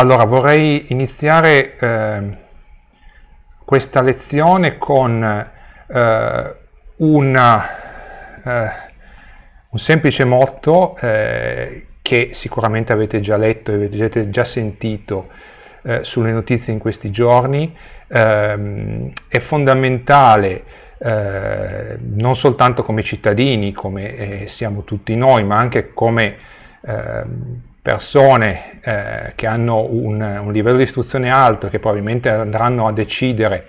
Allora, vorrei iniziare eh, questa lezione con eh, una, eh, un semplice motto eh, che sicuramente avete già letto e avete già sentito eh, sulle notizie in questi giorni. Ehm, è fondamentale eh, non soltanto come cittadini, come siamo tutti noi, ma anche come ehm, persone eh, che hanno un, un, livello di istruzione alto, che probabilmente andranno a decidere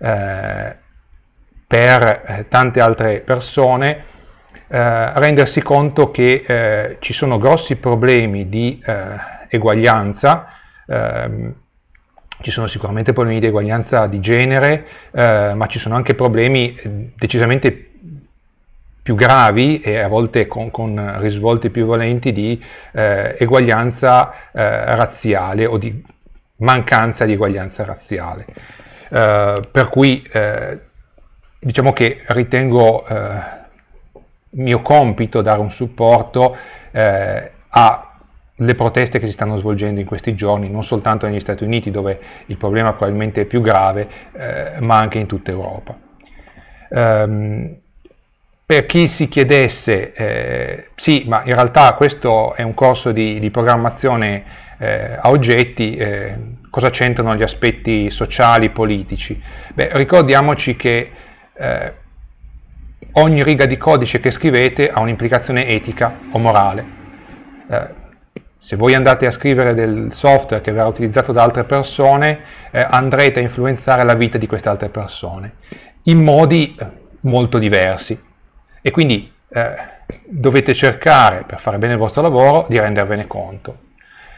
eh, per eh, tante altre persone, eh, rendersi conto che eh, ci sono grossi problemi di eguaglianza, ehm, ci sono sicuramente problemi di eguaglianza di genere, eh, ma ci sono anche problemi decisamente più più gravi e a volte con, con risvolti più violenti di eh, eguaglianza eh, razziale o di mancanza di eguaglianza razziale. Eh, per cui eh, diciamo che ritengo eh, mio compito dare un supporto eh, alle proteste che si stanno svolgendo in questi giorni, non soltanto negli Stati Uniti dove il problema probabilmente è più grave, ma anche in tutta Europa. Um, per chi si chiedesse, eh, sì, ma in realtà questo è un corso di, di programmazione eh, a oggetti, eh, cosa c'entrano gli aspetti sociali, politici? Beh, ricordiamoci che eh, ogni riga di codice che scrivete ha un'implicazione etica o morale. Eh, se voi andate a scrivere del software che verrà utilizzato da altre persone, eh, andrete a influenzare la vita di queste altre persone in modi molto diversi e quindi eh, dovete cercare, per fare bene il vostro lavoro, di rendervene conto.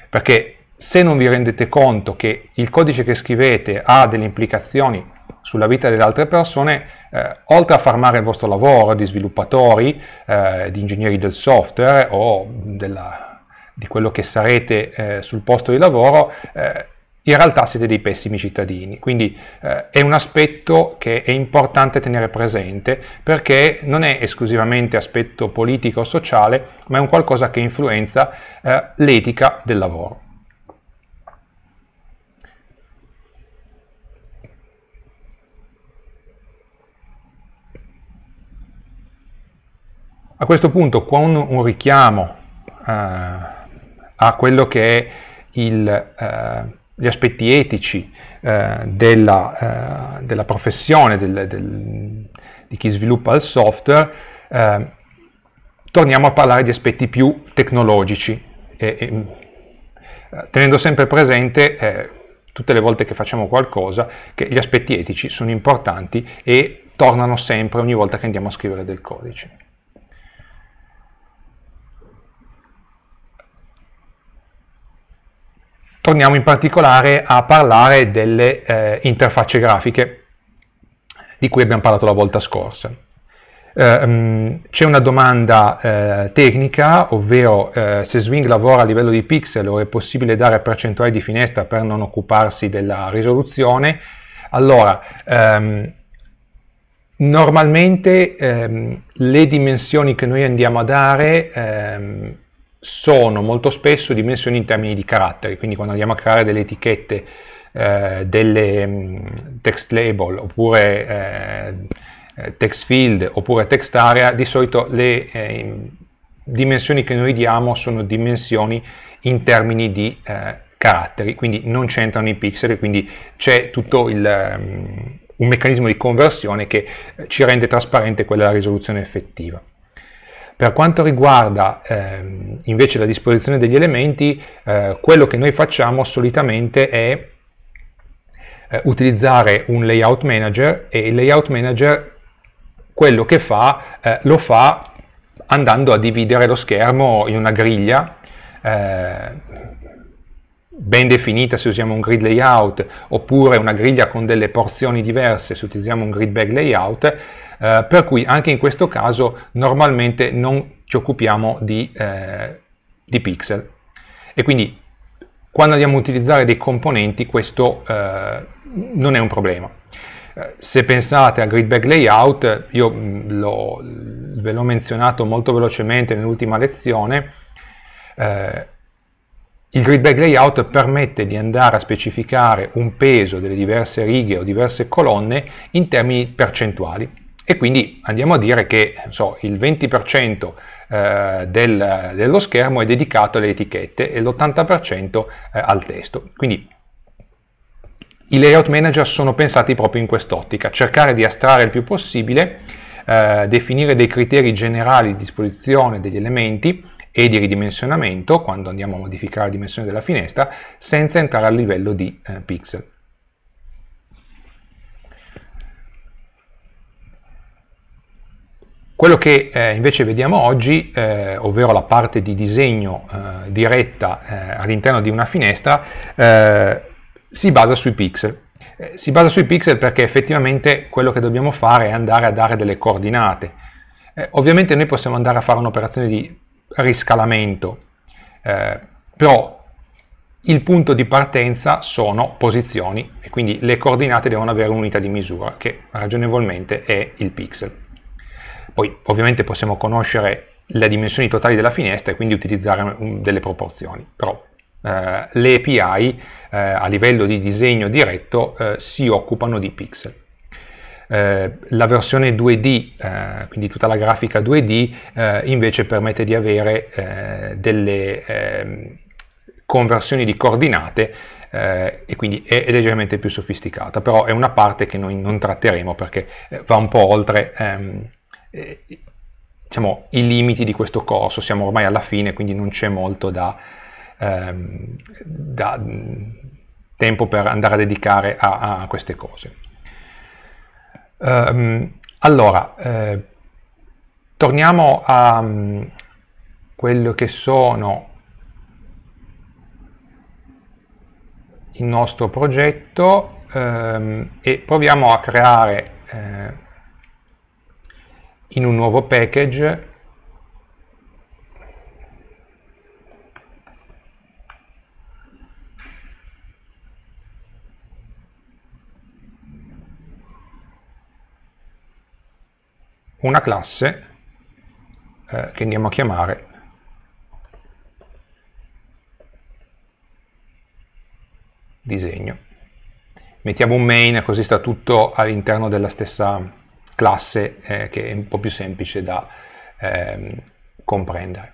Perché se non vi rendete conto che il codice che scrivete ha delle implicazioni sulla vita delle altre persone, eh, oltre a far male il vostro lavoro di sviluppatori, eh, di ingegneri del software o della, di quello che sarete eh, sul posto di lavoro, eh, in realtà siete dei pessimi cittadini. Quindi eh, è un aspetto che è importante tenere presente perché non è esclusivamente aspetto politico o sociale, ma è un qualcosa che influenza eh, l'etica del lavoro. A questo punto, con un richiamo eh, a quello che è il eh, gli aspetti etici eh, della, eh, della, professione del, del, di chi sviluppa il software, eh, torniamo a parlare di aspetti più tecnologici, e, e, mm, tenendo sempre presente eh, tutte le volte che facciamo qualcosa che gli aspetti etici sono importanti e tornano sempre ogni volta che andiamo a scrivere del codice. torniamo in particolare a parlare delle eh, interfacce grafiche di cui abbiamo parlato la volta scorsa. Eh, mm, c'è una domanda eh, tecnica, ovvero eh, se Swing lavora a livello di pixel o è possibile dare percentuali di finestra per non occuparsi della risoluzione. Allora, ehm, normalmente ehm, le dimensioni che noi andiamo a dare ehm, sono molto spesso dimensioni in termini di caratteri, quindi quando andiamo a creare delle etichette, eh, delle mm, text label oppure eh, eh, text field oppure text area, di solito le eh, dimensioni che noi diamo sono dimensioni in termini di eh, caratteri, quindi non c'entrano i pixel, quindi c'è tutto il, um, un meccanismo di conversione che eh, ci rende trasparente quella risoluzione effettiva. Per quanto riguarda ehm, invece la disposizione degli elementi, eh, quello che noi facciamo solitamente è eh, utilizzare un layout manager e il layout manager quello che fa eh, lo fa andando a dividere lo schermo in una griglia eh, ben definita se usiamo un grid layout oppure una griglia con delle porzioni diverse se utilizziamo un grid bag layout eh, per cui anche in questo caso normalmente non ci occupiamo di, eh, di pixel. E quindi quando andiamo a utilizzare dei componenti questo eh, non è un problema. Eh, se pensate a grid bag layout, io mm, ve l'ho menzionato molto velocemente nell'ultima lezione, eh, il grid bag layout permette di andare a specificare un peso delle diverse righe o diverse colonne in termini percentuali e quindi andiamo a dire che so, il 20% eh, del, dello schermo è dedicato alle etichette e l'80% eh, al testo. Quindi i layout manager sono pensati proprio in quest'ottica, cercare di astrarre il più possibile, eh, definire dei criteri generali di disposizione degli elementi e di ridimensionamento quando andiamo a modificare la dimensione della finestra senza entrare a livello di eh, pixel. Quello che eh, invece vediamo oggi, eh, ovvero la parte di disegno eh, diretta eh, all'interno di una finestra, eh, si basa sui pixel. Eh, si basa sui pixel perché effettivamente quello che dobbiamo fare è andare a dare delle coordinate. ovviamente noi possiamo andare a fare un'operazione di riscalamento, però il punto di partenza sono posizioni e quindi le coordinate devono avere un'unità di misura che ragionevolmente è il pixel. Poi ovviamente possiamo conoscere le dimensioni totali della finestra e quindi utilizzare delle proporzioni, però eh, le API eh, a livello di disegno diretto eh, si occupano di pixel. Eh, la versione 2D, eh, quindi tutta la grafica 2D, eh, invece permette di avere delle ehm, conversioni di coordinate eh, e quindi è, è, leggermente più sofisticata, però è una parte che noi non tratteremo perché va un po' oltre ehm, eh, diciamo, i limiti di questo corso, siamo ormai alla fine, quindi non c'è molto da, ehm, da mm, tempo per andare a dedicare a, a queste cose. Um, allora, eh, torniamo a um, quello che sono il nostro progetto um, e proviamo a creare eh, in un nuovo package una classe eh, che andiamo a chiamare disegno. Mettiamo un main così sta tutto all'interno della stessa classe eh, che è un po' più semplice da eh, comprendere.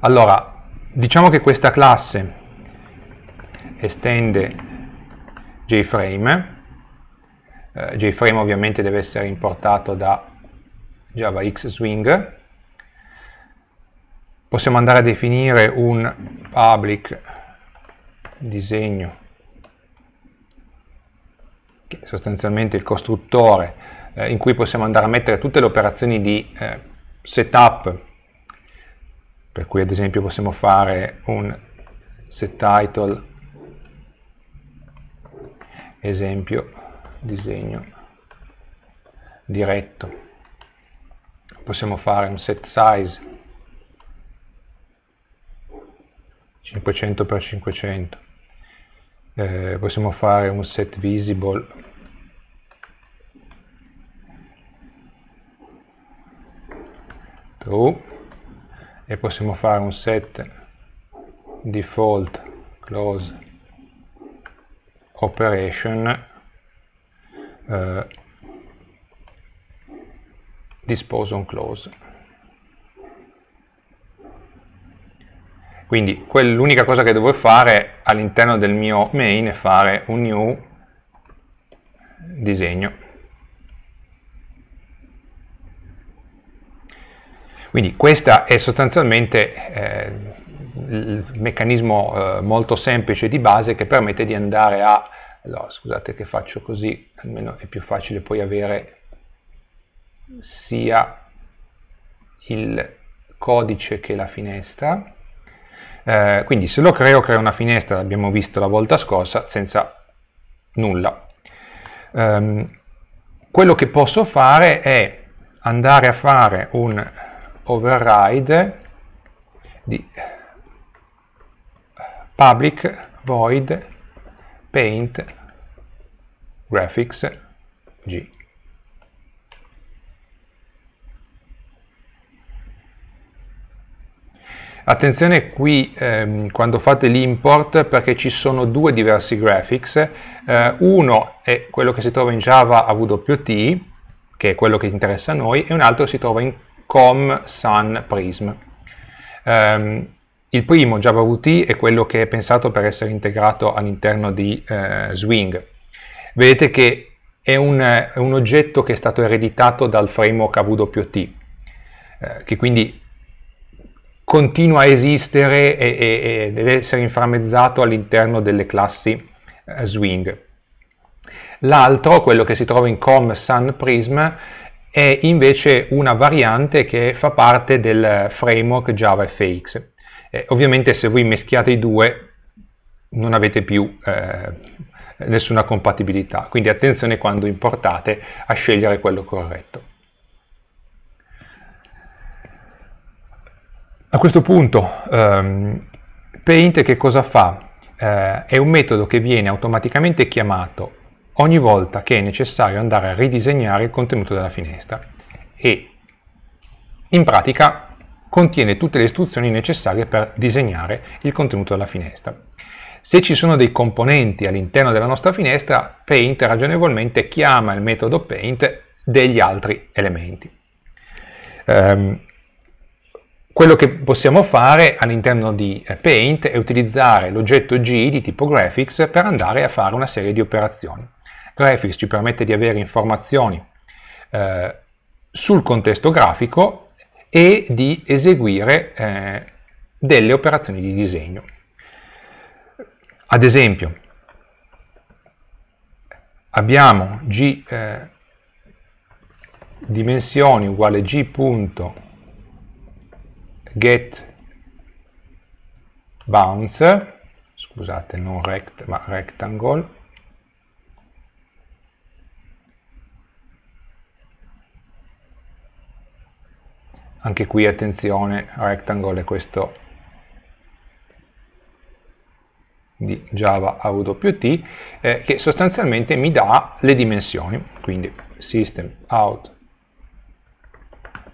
Allora, diciamo che questa classe estende jframe, eh, jframe ovviamente deve essere importato da Java X Swing, possiamo andare a definire un public disegno che è sostanzialmente il costruttore eh, in cui possiamo andare a mettere tutte le operazioni di eh, setup, per cui ad esempio possiamo fare un setTitle, esempio, disegno diretto, possiamo fare un setSize 500 x 500 eh, possiamo fare un set visible true e possiamo fare un set default close operation eh, dispose on close Quindi l'unica cosa che devo fare all'interno del mio main è fare un new disegno. Quindi questo è sostanzialmente eh, il meccanismo eh, molto semplice di base che permette di andare a... Allora, scusate che faccio così, almeno è più facile poi avere sia il codice che la finestra. Eh, quindi se lo creo, creo una finestra, l'abbiamo visto la volta scorsa, senza nulla. Um, quello che posso fare è andare a fare un override di public void paint graphics g Attenzione qui ehm, quando fate l'import perché ci sono due diversi graphics, eh, uno è quello che si trova in Java AWT, che è quello che interessa a noi, e un altro si trova in com sun prism. Um, il primo, java JavaVT, è quello che è pensato per essere integrato all'interno di eh, Swing. Vedete che è un, è un, oggetto che è stato ereditato dal framework AWT, eh, che quindi continua a esistere e, e, ed essere inframmezzato all'interno delle classi eh, swing. L'altro, quello che si trova in com sun prism, è invece una variante che fa parte del framework JavaFX. Eh, ovviamente se voi meschiate i due non avete più eh, nessuna compatibilità, quindi attenzione quando importate a scegliere quello corretto. A questo punto ehm, Paint che cosa fa? Eh, è un metodo che viene automaticamente chiamato ogni volta che è necessario andare a ridisegnare il contenuto della finestra e in pratica contiene tutte le istruzioni necessarie per disegnare il contenuto della finestra. Se ci sono dei componenti all'interno della nostra finestra, Paint ragionevolmente chiama il metodo Paint degli altri elementi. Um, quello che possiamo fare all'interno di eh, Paint è utilizzare l'oggetto G di tipo Graphics per andare a fare una serie di operazioni. Graphics ci permette di avere informazioni eh, sul contesto grafico e di eseguire eh, delle operazioni di disegno. Ad esempio, abbiamo G eh, dimensioni uguale G punto get bounce, scusate non rect ma rectangle, anche qui attenzione, rectangle è questo di Java AWT eh, che sostanzialmente mi dà le dimensioni, quindi system out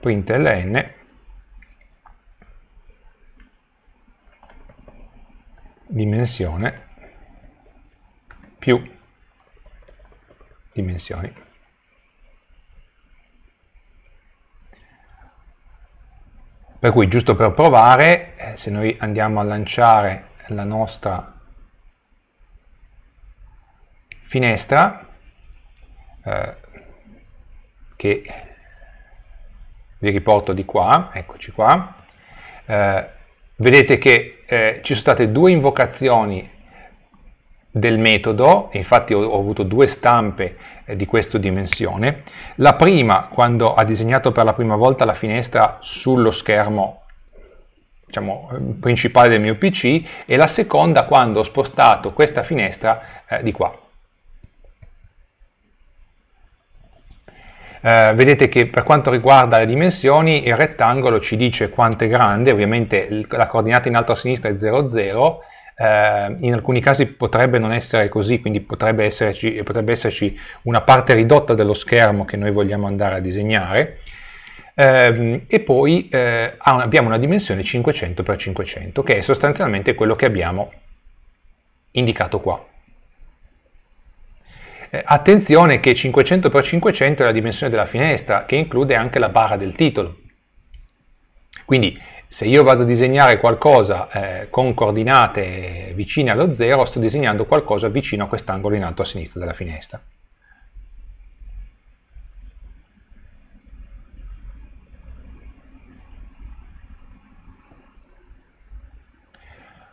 println dimensione più dimensioni. Per cui, giusto per provare, eh, se noi andiamo a lanciare la nostra finestra, eh, che vi riporto di qua, eccoci qua, eh, vedete che eh, ci sono state due invocazioni del metodo, infatti ho, ho avuto due stampe eh, di questa dimensione. La prima, quando ha disegnato per la prima volta la finestra sullo schermo diciamo, eh, principale del mio PC, e la seconda quando ho spostato questa finestra eh, di qua. eh, vedete che per quanto riguarda le dimensioni il rettangolo ci dice quanto è grande, ovviamente la coordinata in alto a sinistra è 0, 0, eh, in alcuni casi potrebbe non essere così, quindi potrebbe esserci, potrebbe esserci, una parte ridotta dello schermo che noi vogliamo andare a disegnare, eh, e poi eh, abbiamo una dimensione 500x500, che è sostanzialmente quello che abbiamo indicato qua. Eh, attenzione che 500x500 è la dimensione della finestra, che include anche la barra del titolo. Quindi se io vado a disegnare qualcosa eh, con coordinate vicine allo 0, sto disegnando qualcosa vicino a quest'angolo in alto a sinistra della finestra.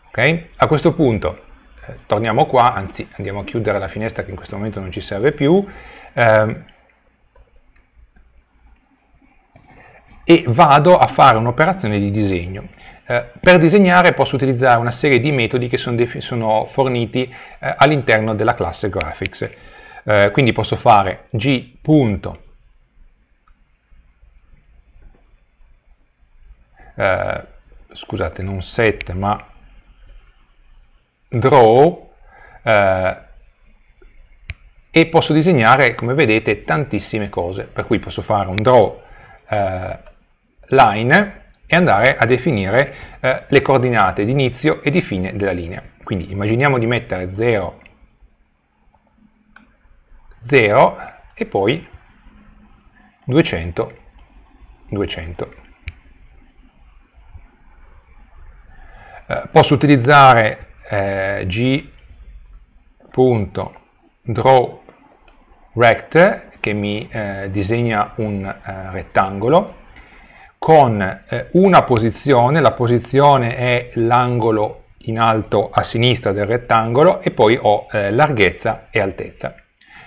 Okay? A questo punto eh, torniamo qua, anzi andiamo a chiudere la finestra che in questo momento non ci serve più, ehm, e vado a fare un'operazione di disegno. Eh, per disegnare posso utilizzare una serie di metodi che sono, sono forniti eh, all'interno della classe graphics. Eh, quindi posso fare g eh, scusate, non set, ma draw eh, e posso disegnare, come vedete, tantissime cose. Per cui posso fare un draw eh, line e andare a definire eh, le coordinate di inizio e di fine della linea. Quindi immaginiamo di mettere 0, 0 e poi 200, 200. Eh, posso utilizzare eh, g.drawRect che mi eh, disegna un eh, rettangolo con eh, una posizione, la posizione è l'angolo in alto a sinistra del rettangolo e poi ho eh, larghezza e altezza.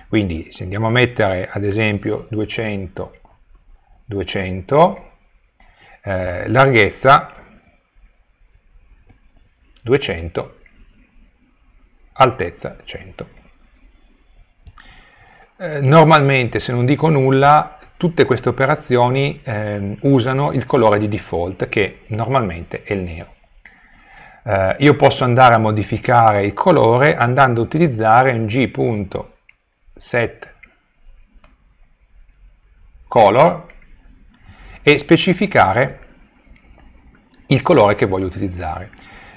Quindi se andiamo a mettere ad esempio 200, 200, eh, larghezza 200 altezza 100. Eh, normalmente, se non dico nulla, tutte queste operazioni eh, usano il colore di default, che normalmente è il nero. Eh, io posso andare a modificare il colore andando a utilizzare un g.setColor e specificare il colore che voglio utilizzare.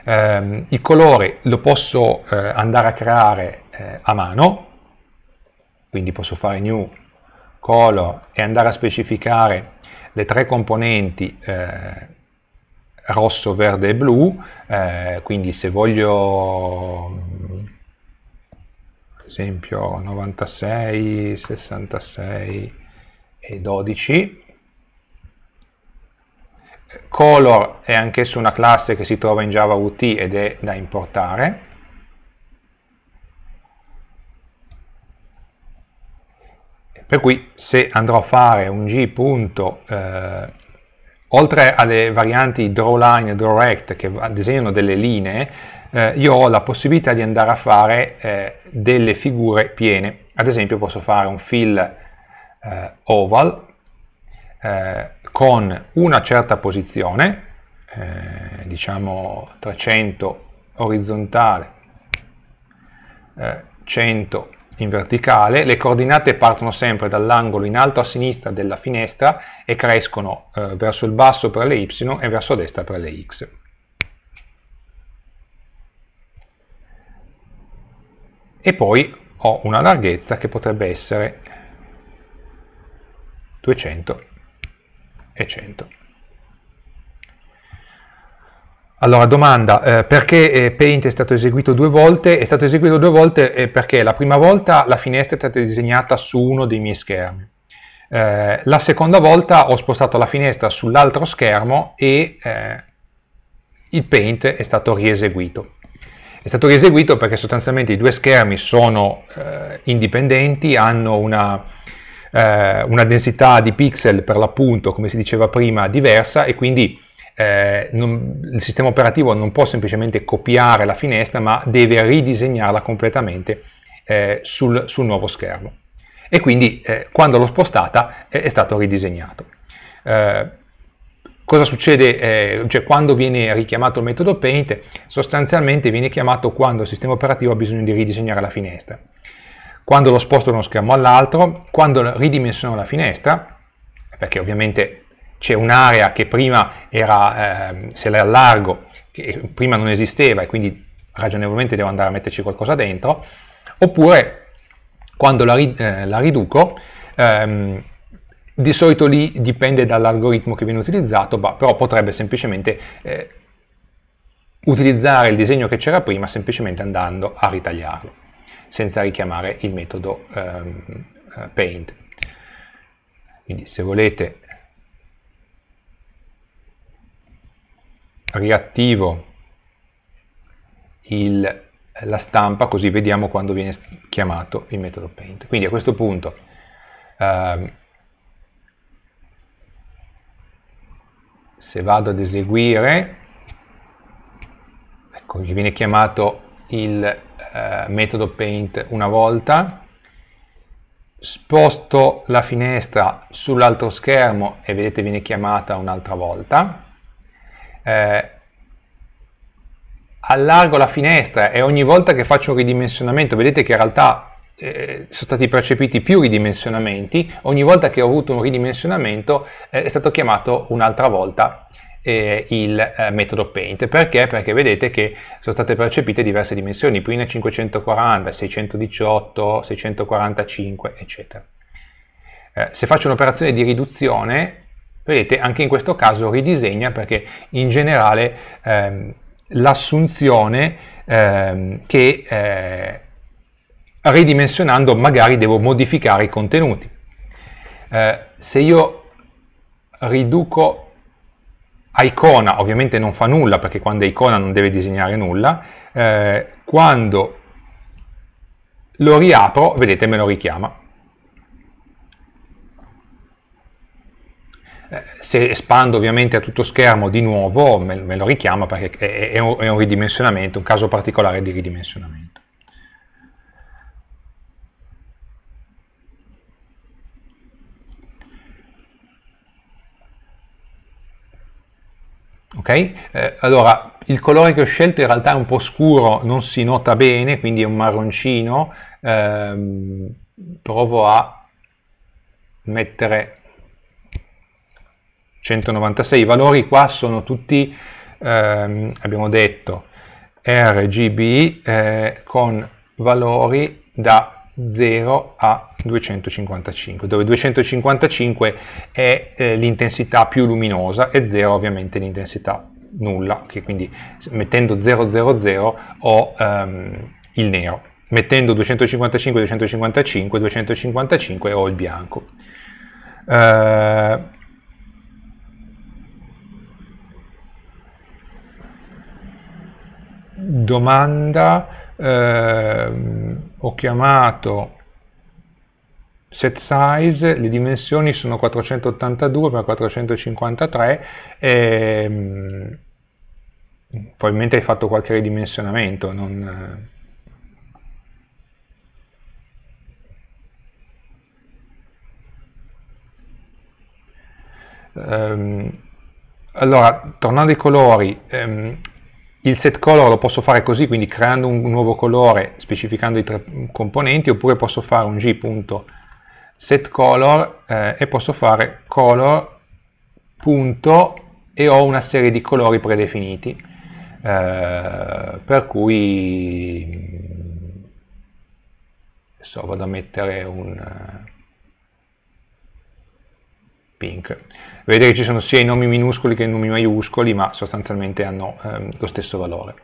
Eh, il colore lo posso eh, andare a creare eh, a mano, quindi posso fare new color e andare a specificare le tre componenti eh, rosso, verde e blu, eh, quindi se voglio per esempio 96, 66 e 12 color è anch'esso una classe che si trova in Java UT ed è da importare. Per cui se andrò a fare un g. Eh, oltre alle varianti drawLine e drawRect che disegnano delle linee, eh, io ho la possibilità di andare a fare eh, delle figure piene. Ad esempio posso fare un fill eh, oval, eh, con una certa posizione, eh, diciamo 300 orizzontale, eh, 100 in verticale, le coordinate partono sempre dall'angolo in alto a sinistra della finestra e crescono eh, verso il basso per le y e verso destra per le x. E poi ho una larghezza che potrebbe essere 200 e 100. Allora, domanda, eh, perché eh, Paint è stato eseguito due volte? È stato eseguito due volte eh, perché la prima volta la finestra è stata disegnata su uno dei miei schermi. Eh, la seconda volta ho spostato la finestra sull'altro schermo e eh, il Paint è stato rieseguito. È stato rieseguito perché sostanzialmente i due schermi sono eh, indipendenti, hanno una eh, una densità di pixel per l'appunto, come si diceva prima, diversa e quindi eh, non, il sistema operativo non può semplicemente copiare la finestra ma deve ridisegnarla completamente eh, sul, sul, nuovo schermo e quindi eh, quando l'ho spostata è stato ridisegnato eh, cosa succede eh, cioè, quando viene richiamato il metodo paint sostanzialmente viene chiamato quando il sistema operativo ha bisogno di ridisegnare la finestra quando lo sposto da uno schermo all'altro, quando ridimensiono la finestra, perché ovviamente c'è un'area che prima era, eh, se la allargo, che prima non esisteva e quindi ragionevolmente devo andare a metterci qualcosa dentro, oppure quando la, eh, la riduco, ehm, di solito lì dipende dall'algoritmo che viene utilizzato, ma, però potrebbe semplicemente eh, utilizzare il disegno che c'era prima semplicemente andando a ritagliarlo senza richiamare il metodo ehm, eh, paint. Quindi se volete riattivo il, la stampa così vediamo quando viene chiamato il metodo paint. Quindi a questo punto ehm, se vado ad eseguire, ecco, viene chiamato il eh, metodo paint una volta sposto la finestra sull'altro schermo e vedete viene chiamata un'altra volta eh, allargo la finestra e ogni volta che faccio un ridimensionamento vedete che in realtà eh, sono stati percepiti più ridimensionamenti ogni volta che ho avuto un ridimensionamento eh, è stato chiamato un'altra volta eh, il eh, metodo Paint. Perché? Perché vedete che sono state percepite diverse dimensioni, prima 540, 618, 645, eccetera. Eh, se faccio un'operazione di riduzione, vedete, anche in questo caso ridisegna perché in generale ehm, l'assunzione ehm, che eh, ridimensionando magari devo modificare i contenuti. Eh, se io riduco Icona ovviamente non fa nulla perché quando è icona non deve disegnare nulla, eh, quando lo riapro, vedete me lo richiama. Eh, se espando ovviamente a tutto schermo di nuovo me, lo richiama perché è un ridimensionamento, un caso particolare di ridimensionamento. ok? Eh, allora, il colore che ho scelto in realtà è un po' scuro, non si nota bene, quindi è un marroncino. Eh, provo a mettere 196. I valori qua sono tutti, ehm, abbiamo detto, RGB eh, con valori da 0 a 255, dove 255 è eh, l'intensità più luminosa e 0 ovviamente l'intensità nulla, che quindi mettendo 000 ho ehm, il nero, mettendo 255, 255, 255 ho il bianco. Eh, domanda... Ehm, ho chiamato set size, le dimensioni sono 482x453 ehm, probabilmente hai fatto qualche ridimensionamento, non... Ehm, allora, tornando ai colori, ehm, il set color lo posso fare così, quindi creando un nuovo colore specificando i tre componenti, oppure posso fare un g.setColor eh, e posso fare color e ho una serie di colori predefiniti, eh, per cui adesso vado a mettere un eh, pink. Vedete che ci sono sia i nomi minuscoli che i nomi maiuscoli, ma sostanzialmente hanno ehm, lo stesso valore.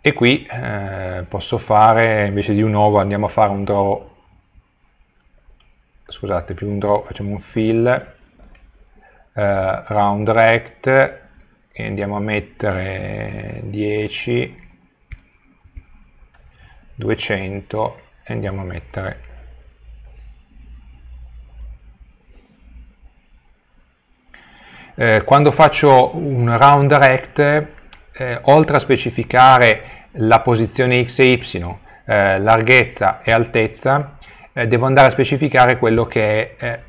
E qui eh, posso fare, invece di un nuovo, andiamo a fare un draw, scusate, più un draw, facciamo un fill, eh, round rect, e andiamo a mettere 10, 200, e andiamo a mettere eh, quando faccio un round rect, eh, oltre a specificare la posizione x e y, eh, larghezza e altezza, eh, devo andare a specificare quello che è eh,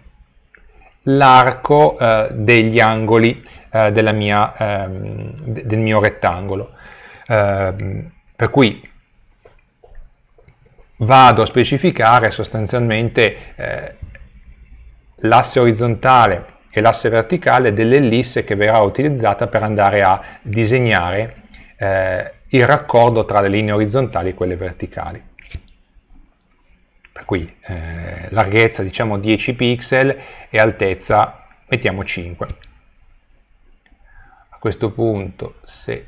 l'arco eh, degli angoli mia, ehm, del mio rettangolo. Ehm, per cui vado a specificare sostanzialmente l'asse orizzontale e l'asse verticale dell'ellisse che verrà utilizzata per andare a disegnare eh, il raccordo tra le linee orizzontali e quelle verticali. Per cui eh, larghezza diciamo 10 pixel e altezza mettiamo 5. A questo punto se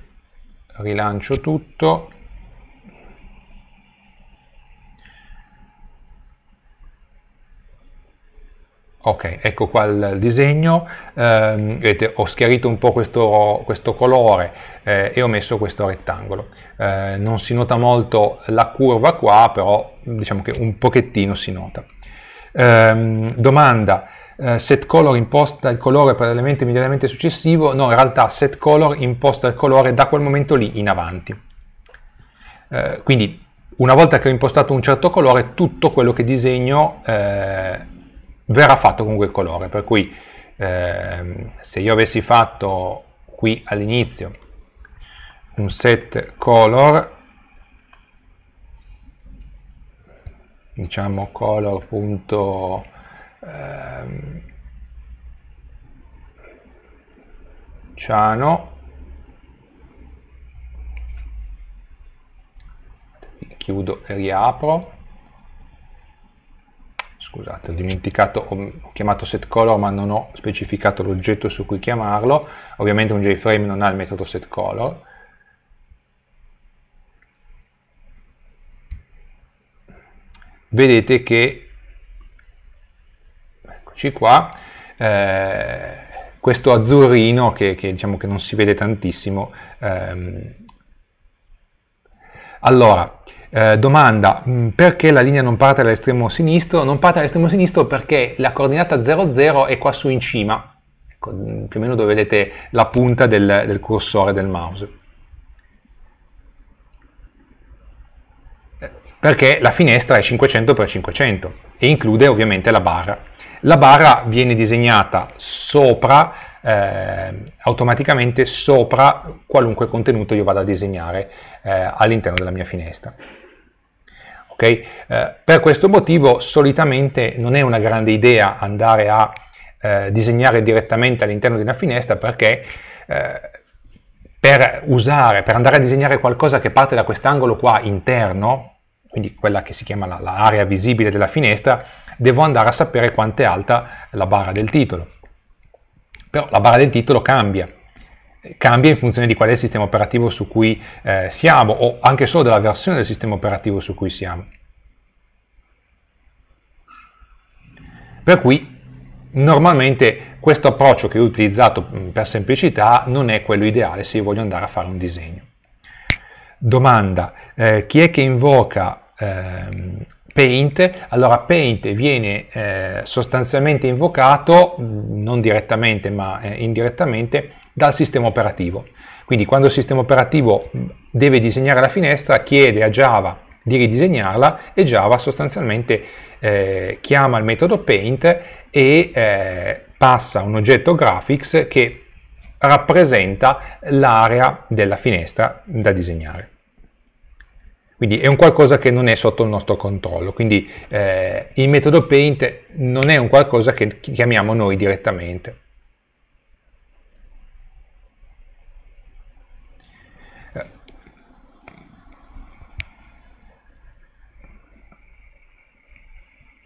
rilancio tutto Ok, ecco qua il disegno, eh, vedete, ho schiarito un po' questo, questo colore eh, e ho messo questo rettangolo. Eh, non si nota molto la curva qua, però diciamo che un pochettino si nota. Ehm, domanda, eh, set color imposta il colore per l'elemento immediatamente successivo? No, in realtà set color imposta il colore da quel momento lì in avanti. Eh, quindi una volta che ho impostato un certo colore, tutto quello che disegno eh, verrà fatto con quel colore, per cui eh, se io avessi fatto qui all'inizio un set color, diciamo color punto, ehm, ciano, chiudo e riapro, scusate, ho dimenticato, ho, chiamato setColor ma non ho specificato l'oggetto su cui chiamarlo, ovviamente un JFrame non ha il metodo setColor, vedete che, eccoci qua, eh, questo azzurrino che, che, diciamo che non si vede tantissimo, ehm, allora, eh, domanda, mm, perché la linea non parte dall'estremo sinistro? Non parte dall'estremo sinistro perché la coordinata 00 è qua su in cima, ecco, mm, più o meno dove vedete la punta del, del cursore del mouse. Perché la finestra è 500x500 e include ovviamente la barra. La barra viene disegnata sopra eh, automaticamente sopra qualunque contenuto io vado a disegnare eh, all'interno della mia finestra. Okay? Eh, per questo motivo solitamente non è una grande idea andare a eh, disegnare direttamente all'interno di una finestra perché eh, per usare, per andare a disegnare qualcosa che parte da quest'angolo qua interno, quindi quella che si chiama l'area la, la visibile della finestra, devo andare a sapere quanto è alta la barra del titolo. Però la barra del titolo cambia, cambia in funzione di qual è il sistema operativo su cui eh, siamo o anche solo della versione del sistema operativo su cui siamo. Per cui normalmente questo approccio che ho utilizzato mm, per semplicità non è quello ideale se io voglio andare a fare un disegno. Domanda, eh, chi è che invoca eh, Paint? Allora Paint viene eh, sostanzialmente invocato, mm, non direttamente ma eh, indirettamente, dal sistema operativo. Quindi quando il sistema operativo deve disegnare la finestra chiede a Java di ridisegnarla e Java sostanzialmente eh, chiama il metodo paint e eh, passa un oggetto graphics che rappresenta l'area della finestra da disegnare. Quindi è un qualcosa che non è sotto il nostro controllo, quindi eh, il metodo paint non è un qualcosa che chiamiamo noi direttamente.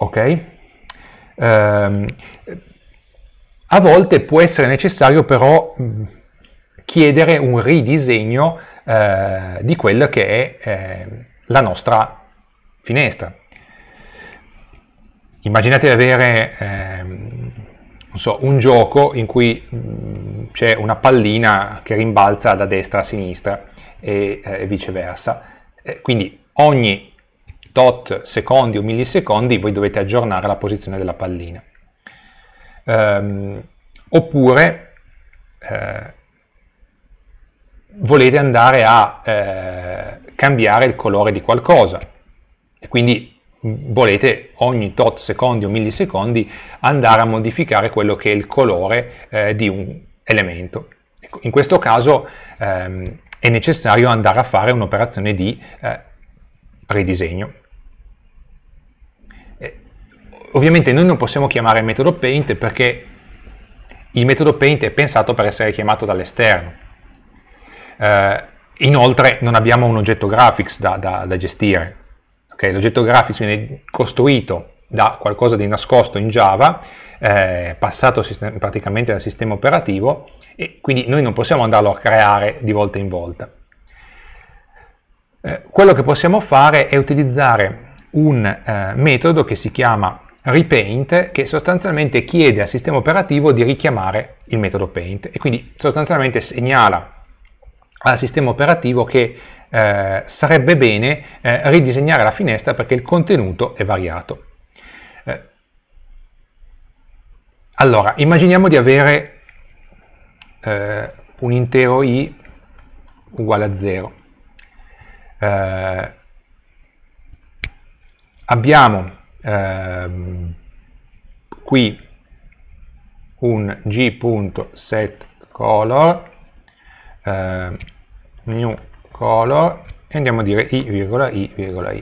ok? Um, a volte può essere necessario però mm, chiedere un ridisegno eh, di quella che è eh, la nostra finestra. Immaginate di avere eh, so, un gioco in cui mh, mm, c'è una pallina che rimbalza da destra a sinistra e, eh, e viceversa. Eh, quindi ogni tot secondi o millisecondi voi dovete aggiornare la posizione della pallina. Um, oppure eh, volete andare a eh, cambiare il colore di qualcosa e quindi mm, volete ogni tot secondi o millisecondi andare a modificare quello che è il colore eh, di un elemento. Ecco, in questo caso ehm, è necessario andare a fare un'operazione di eh, ridisegno ovviamente noi non possiamo chiamare il metodo paint perché il metodo paint è pensato per essere chiamato dall'esterno. Eh, inoltre non abbiamo un oggetto graphics da, da, da gestire. Okay? L'oggetto graphics viene costruito da qualcosa di nascosto in Java, eh, passato praticamente dal sistema operativo, e quindi noi non possiamo andarlo a creare di volta in volta. Eh, quello che possiamo fare è utilizzare un eh, metodo che si chiama Repaint che sostanzialmente chiede al sistema operativo di richiamare il metodo paint e quindi sostanzialmente segnala al sistema operativo che eh, sarebbe bene eh, ridisegnare la finestra perché il contenuto è variato. Eh. Allora, immaginiamo di avere eh, un intero i uguale a 0. Eh, abbiamo ehm, qui un g.setColor eh, new color e andiamo a dire i, i, i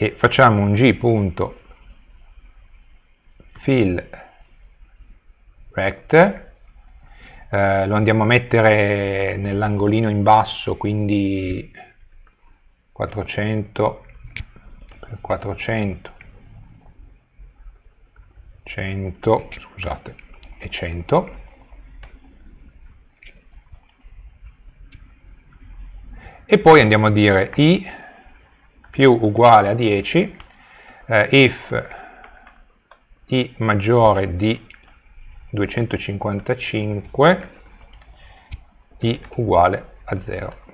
e facciamo un g.fill rect eh, lo andiamo a mettere nell'angolino in basso quindi 400 per 400 100 scusate e 100 e poi andiamo a dire i più uguale a 10 eh, if i maggiore di 255 i uguale a 0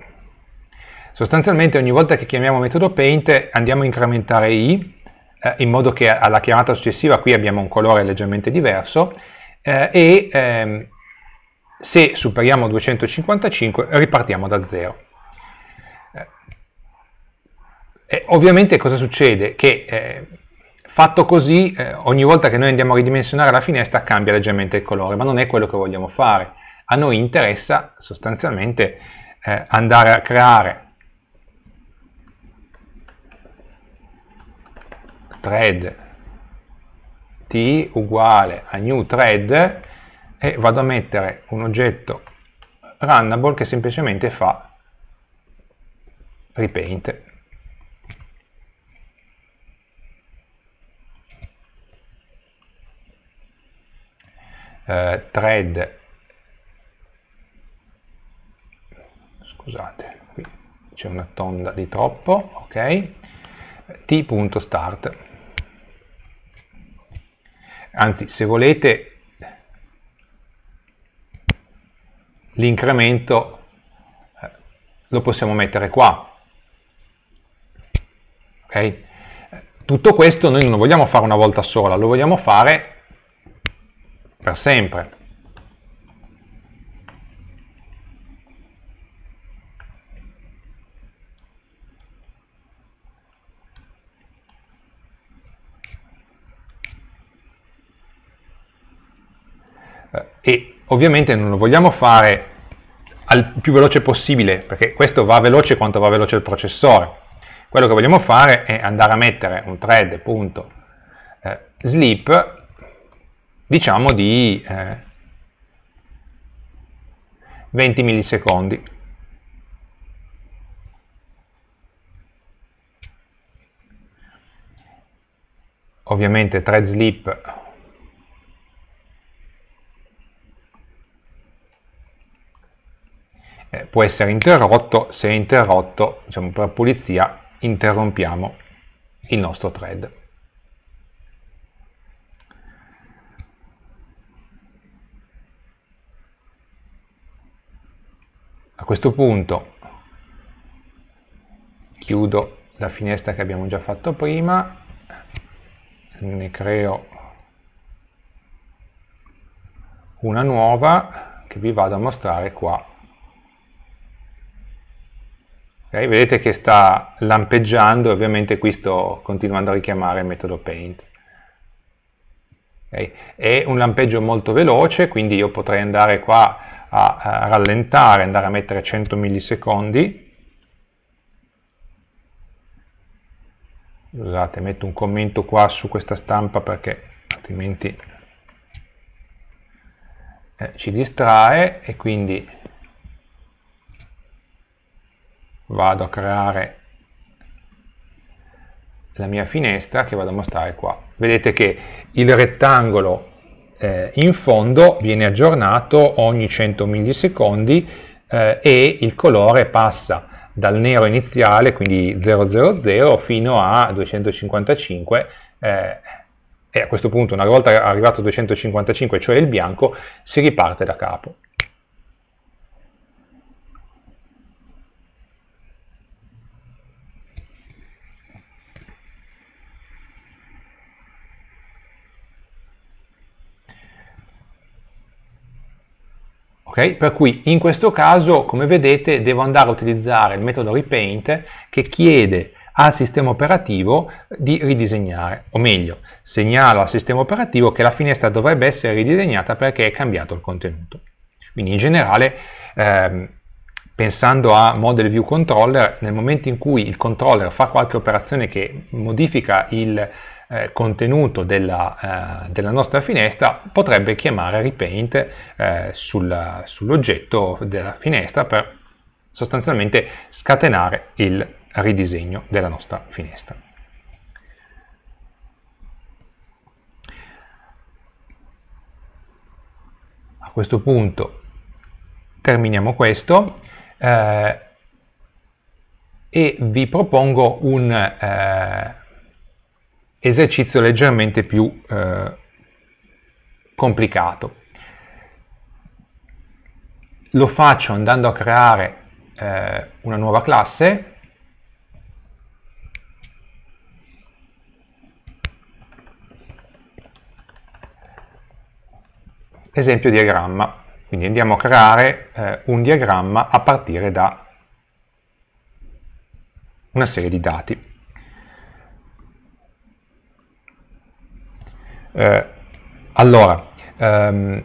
Sostanzialmente ogni volta che chiamiamo metodo paint andiamo a incrementare i eh, in modo che alla chiamata successiva qui abbiamo un colore leggermente diverso eh, e ehm, se superiamo 255 ripartiamo da zero. Eh, ovviamente cosa succede? Che eh, fatto così eh, ogni volta che noi andiamo a ridimensionare la finestra cambia leggermente il colore, ma non è quello che vogliamo fare. A noi interessa sostanzialmente eh, andare a creare thread t uguale a new thread e vado a mettere un oggetto runnable che semplicemente fa repaint eh, thread scusate qui c'è una tonda di troppo ok t.start anzi se volete l'incremento eh, lo possiamo mettere qua. Okay? Tutto questo noi non lo vogliamo fare una volta sola, lo vogliamo fare per sempre. e ovviamente non lo vogliamo fare al più veloce possibile, perché questo va veloce quanto va veloce il processore. Quello che vogliamo fare è andare a mettere un thread.sleep, eh, diciamo di eh, 20 millisecondi. Ovviamente thread sleep può essere interrotto, se è interrotto, diciamo per pulizia, interrompiamo il nostro thread. A questo punto chiudo la finestra che abbiamo già fatto prima, ne creo una nuova che vi vado a mostrare qua Okay, vedete che sta lampeggiando ovviamente qui sto continuando a richiamare il metodo paint. Okay, è un lampeggio molto veloce, quindi io potrei andare qua a, a rallentare, andare a mettere 100 millisecondi. Scusate, metto un commento qua su questa stampa perché altrimenti eh, ci distrae e quindi vado a creare la mia finestra che vado a mostrare qua. Vedete che il rettangolo eh, in fondo viene aggiornato ogni 100 millisecondi eh, e il colore passa dal nero iniziale, quindi 000, fino a 255 eh, e a questo punto una volta arrivato a 255, cioè il bianco, si riparte da capo. Okay? Per cui in questo caso, come vedete, devo andare a utilizzare il metodo repaint che chiede al sistema operativo di ridisegnare, o meglio, segnalo al sistema operativo che la finestra dovrebbe essere ridisegnata perché è cambiato il contenuto. Quindi in generale, ehm, pensando a Model View Controller, nel momento in cui il controller fa qualche operazione che modifica il eh, contenuto della, eh, della, nostra finestra potrebbe chiamare repaint eh, sul, sull'oggetto della finestra per sostanzialmente scatenare il ridisegno della nostra finestra. A questo punto terminiamo questo eh, e vi propongo un, eh, esercizio leggermente più eh, complicato. Lo faccio andando a creare eh, una nuova classe esempio diagramma. Quindi andiamo a creare eh, un diagramma a partire da una serie di dati. Eh, allora, ehm,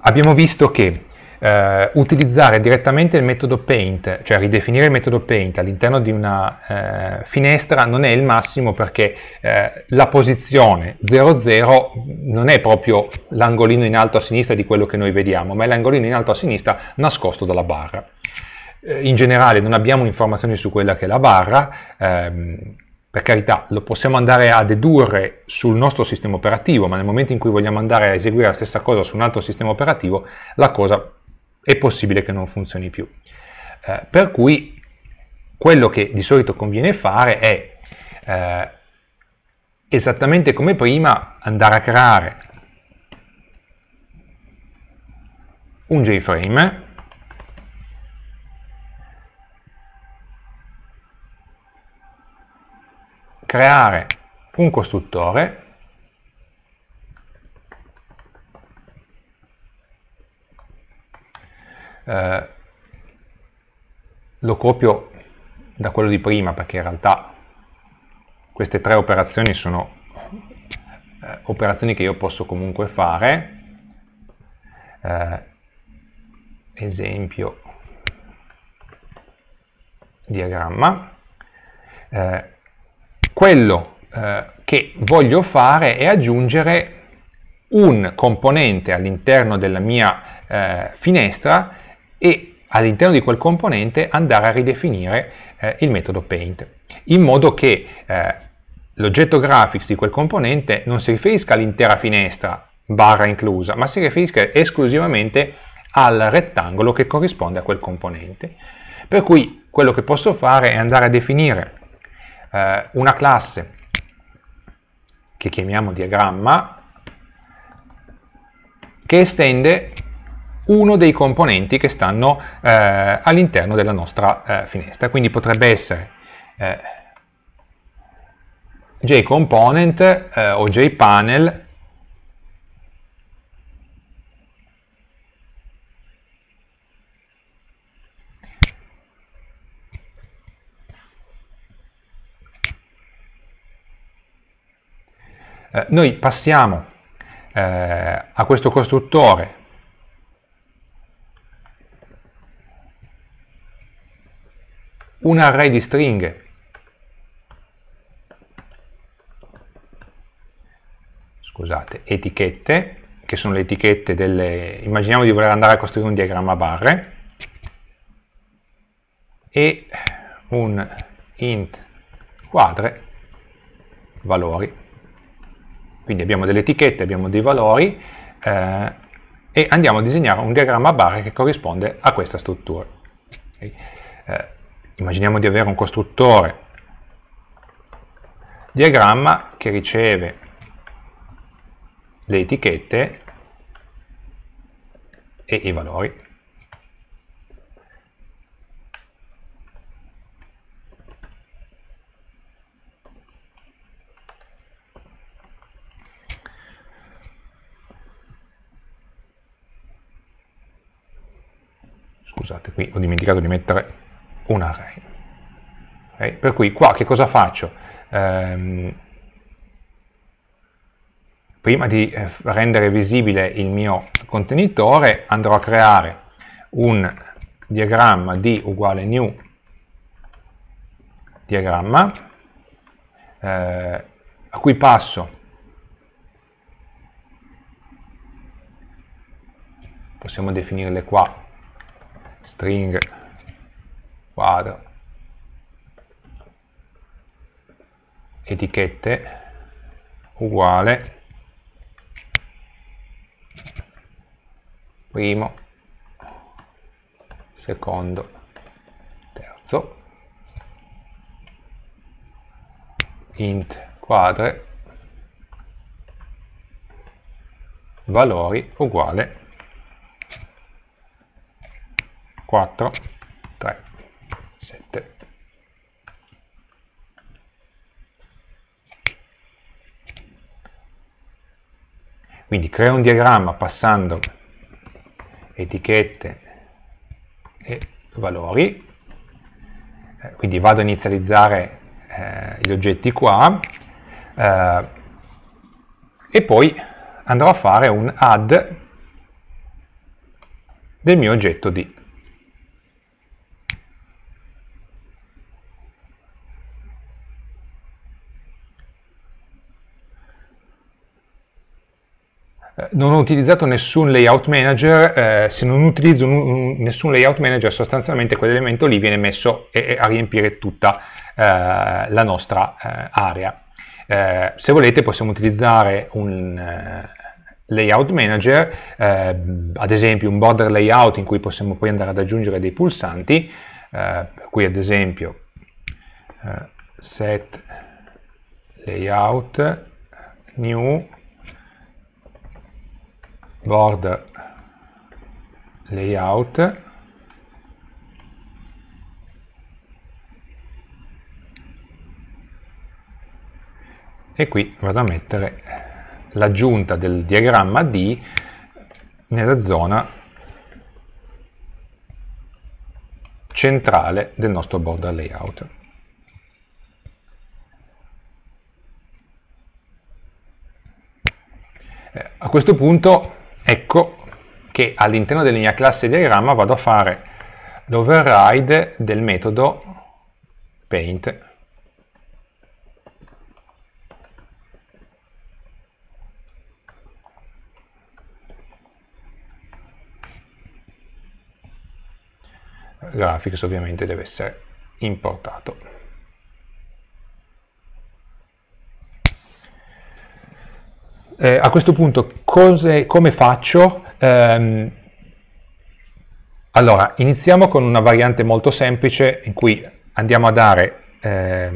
abbiamo visto che eh, utilizzare direttamente il metodo paint, cioè ridefinire il metodo paint all'interno di una eh, finestra non è il massimo perché eh, la posizione 00 non è proprio l'angolino in alto a sinistra di quello che noi vediamo, ma è l'angolino in alto a sinistra nascosto dalla barra. Eh, in generale non abbiamo informazioni su quella che è la barra, ehm, per carità, lo possiamo andare a dedurre sul nostro sistema operativo, ma nel momento in cui vogliamo andare a eseguire la stessa cosa su un altro sistema operativo, la cosa è possibile che non funzioni più. Eh, per cui quello che di solito conviene fare è eh, esattamente come prima andare a creare un JFrame creare un costruttore eh, lo copio da quello di prima perché in realtà queste tre operazioni sono eh, operazioni che io posso comunque fare eh, esempio diagramma eh, quello eh, che voglio fare è aggiungere un componente all'interno della mia eh, finestra e all'interno di quel componente andare a ridefinire eh, il metodo paint in modo che eh, l'oggetto graphics di quel componente non si riferisca all'intera finestra barra inclusa ma si riferisca esclusivamente al rettangolo che corrisponde a quel componente per cui quello che posso fare è andare a definire eh, una classe che chiamiamo diagramma che estende uno dei componenti che stanno eh, all'interno della nostra eh, finestra. Quindi potrebbe essere eh, jComponent eh, o jPanel Eh, noi passiamo eh, a questo costruttore un array di stringhe scusate, etichette che sono le etichette delle immaginiamo di voler andare a costruire un diagramma a barre e un int quadre valori quindi abbiamo delle etichette, abbiamo dei valori eh, e andiamo a disegnare un diagramma a barre che corrisponde a questa struttura. Okay. Eh, immaginiamo di avere un costruttore diagramma che riceve le etichette e i valori scusate, qui ho dimenticato di mettere un array. Okay? Per cui qua che cosa faccio? Ehm, prima di eh, rendere visibile il mio contenitore andrò a creare un diagramma di uguale new diagramma eh, a cui passo possiamo definirle qua string quadro etichette uguale primo secondo terzo int quadre valori uguale 4, 3, 7. Quindi creo un diagramma passando etichette e valori, eh, quindi vado a inizializzare eh, gli oggetti qua eh, e poi andrò a fare un add del mio oggetto di Eh, non ho utilizzato nessun layout manager, eh, se non utilizzo nessun layout manager sostanzialmente quell'elemento lì viene messo e, a riempire tutta eh, la nostra eh, area. Eh, se volete possiamo utilizzare un eh, layout manager, ad esempio un border layout in cui possiamo poi andare ad aggiungere dei pulsanti, qui ad esempio set layout new border layout e qui vado a mettere l'aggiunta del diagramma D nella zona centrale del nostro border layout. Eh, a questo punto ecco che all'interno della mia classe diagramma vado a fare l'override del metodo paint graphics ovviamente deve essere importato eh, a questo punto cose, come faccio? Um, allora, iniziamo con una variante molto semplice in cui andiamo a dare eh,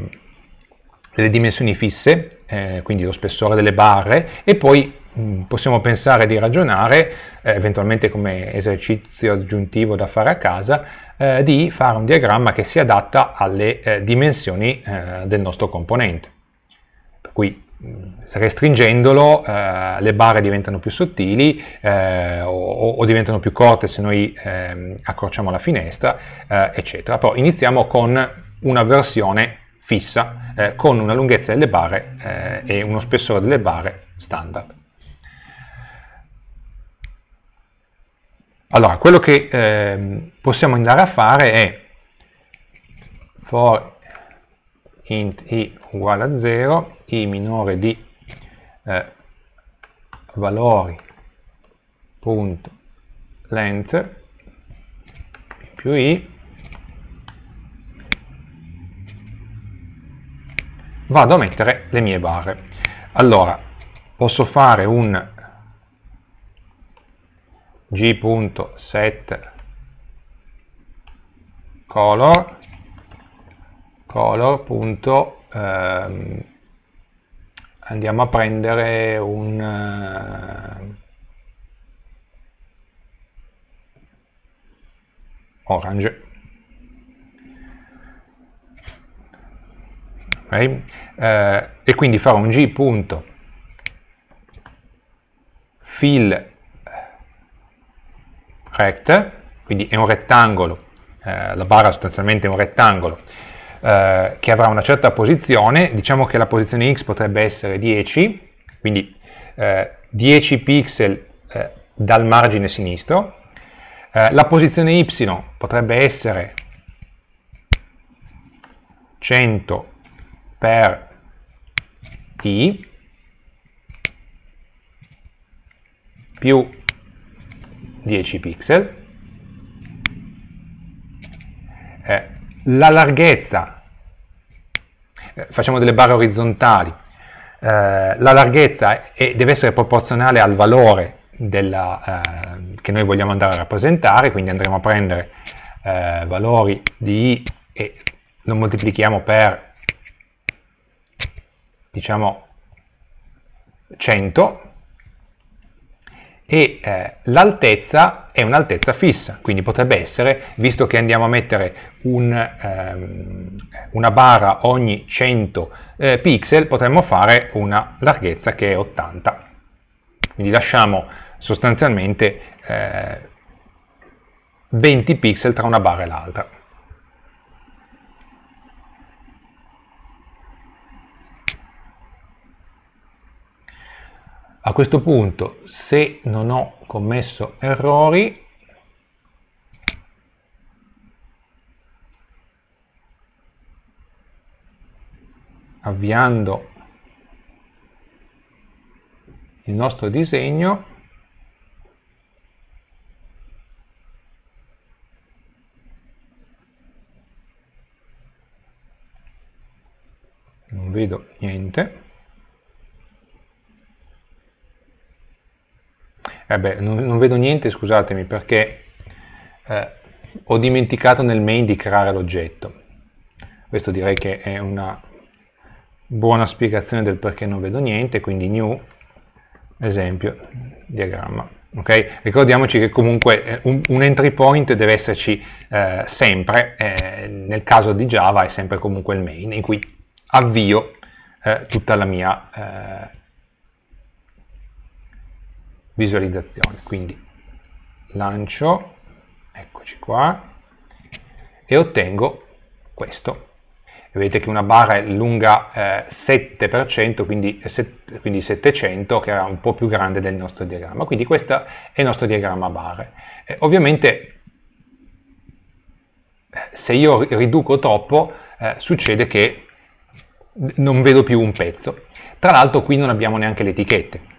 delle dimensioni fisse, eh, quindi lo spessore delle barre, e poi mh, mm, possiamo pensare di ragionare, eh, eventualmente come esercizio aggiuntivo da fare a casa, eh, di fare un diagramma che si adatta alle eh, dimensioni eh, del nostro componente. Per cui restringendolo mm, eh, le barre diventano più sottili eh, o, o, diventano più corte se noi eh, accorciamo la finestra, eh, eccetera. Però iniziamo con una versione fissa, eh, con una lunghezza delle barre eh, e uno spessore delle barre standard. Allora, quello che ehm, possiamo andare a fare è for int i uguale a 0 i minore di eh, valori.length più i vado a mettere le mie barre allora posso fare un g.set color color.ehm, andiamo a prendere un... Eh, orange. Okay. Eh, e quindi farò un g.fill rect, quindi è un rettangolo, eh, la barra sostanzialmente è un rettangolo, eh, che avrà una certa posizione, diciamo che la posizione x potrebbe essere 10, quindi eh, 10 pixel eh, dal margine sinistro, eh, la posizione y potrebbe essere 100 per i più 10 pixel la larghezza, eh, facciamo delle barre orizzontali, eh, la larghezza è, deve essere proporzionale al valore della, eh, che noi vogliamo andare a rappresentare, quindi andremo a prendere eh, valori di i e lo moltiplichiamo per diciamo 100 e eh, l'altezza è un'altezza fissa, quindi potrebbe essere, visto che andiamo a mettere un, ehm, una barra ogni 100 eh, pixel, potremmo fare una larghezza che è 80. Quindi lasciamo sostanzialmente eh, 20 pixel tra una barra e l'altra. A questo punto, se non ho commesso errori, avviando il nostro disegno non vedo niente Eh beh, non, non, vedo niente, scusatemi, perché eh, ho dimenticato nel main di creare l'oggetto. Questo direi che è una buona spiegazione del perché non vedo niente, quindi new, esempio, diagramma. Okay? Ricordiamoci che comunque eh, un, un, entry point deve esserci eh, sempre, eh, nel caso di Java è sempre comunque il main, in cui avvio eh, tutta la mia eh, visualizzazione. Quindi lancio, eccoci qua, e ottengo questo. vedete che una barra è lunga eh, 7%, quindi, set, quindi 700, che era un po' più grande del nostro diagramma. Quindi questo è il nostro diagramma barre. Eh, ovviamente eh, se io riduco troppo eh, succede che non vedo più un pezzo. Tra l'altro qui non abbiamo neanche le etichette,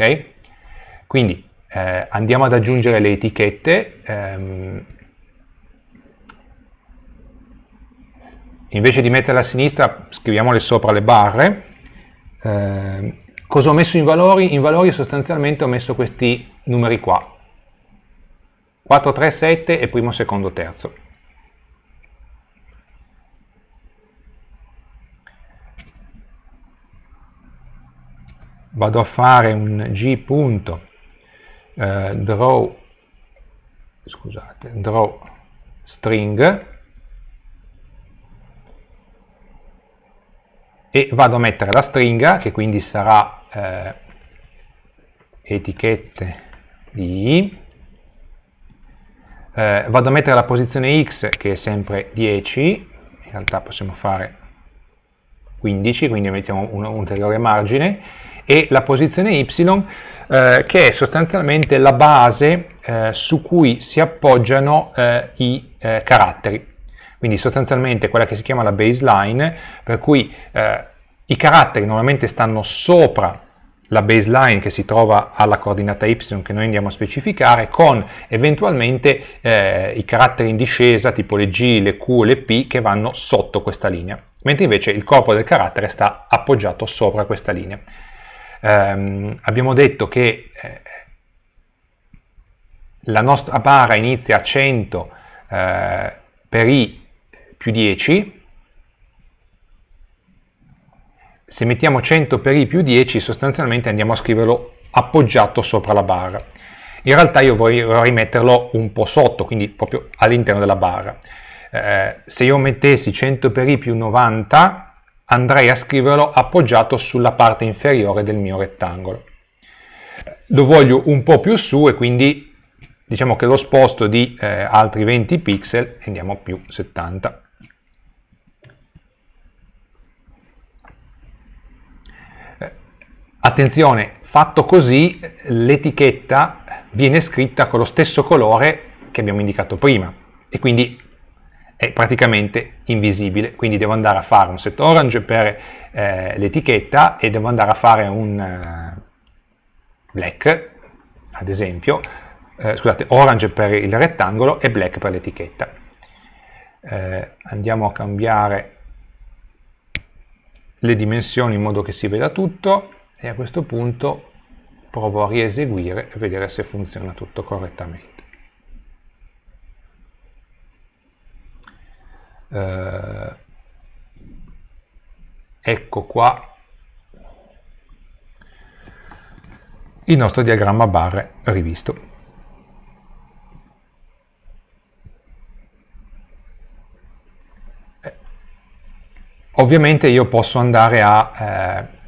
ok? Quindi eh, andiamo ad aggiungere le etichette, ehm, invece di metterle a sinistra scriviamole sopra le barre, eh, cosa ho messo in valori? In valori sostanzialmente ho messo questi numeri qua, 4, 3, 7 e primo, secondo, terzo. vado a fare un g punto eh, draw scusate draw string e vado a mettere la stringa che quindi sarà eh, etichette di i eh, vado a mettere la posizione x che è sempre 10 in realtà possiamo fare 15 quindi mettiamo un, un ulteriore margine e la posizione Y eh, che è sostanzialmente la base eh, su cui si appoggiano eh, i eh, caratteri. Quindi sostanzialmente quella che si chiama la baseline, per cui eh, i caratteri normalmente stanno sopra la baseline che si trova alla coordinata y che noi andiamo a specificare con eventualmente eh, i caratteri in discesa tipo le g, le q, le p che vanno sotto questa linea mentre invece il corpo del carattere sta appoggiato sopra questa linea ehm, abbiamo detto che eh, la nostra bara inizia a 100 eh, per i più 10, se mettiamo 100 per i più 10 sostanzialmente andiamo a scriverlo appoggiato sopra la barra. In realtà io vorrei metterlo un po' sotto, quindi proprio all'interno della barra. Eh, se io mettessi 100 per i più 90, andrei a scriverlo appoggiato sulla parte inferiore del mio rettangolo. Lo voglio un po' più su e quindi diciamo che lo sposto di eh, altri 20 pixel e andiamo più 70. Eh, attenzione, fatto così l'etichetta viene scritta con lo stesso colore che abbiamo indicato prima e quindi è praticamente invisibile, quindi devo andare a fare un set orange per eh, l'etichetta e devo andare a fare un uh, black, ad esempio, eh, scusate, orange per il rettangolo e black per l'etichetta. Eh, andiamo a cambiare le dimensioni in modo che si veda tutto e a questo punto provo a rieseguire e vedere se funziona tutto correttamente. eh, ecco qua il nostro diagramma barre rivisto. Eh, ovviamente io posso andare a eh,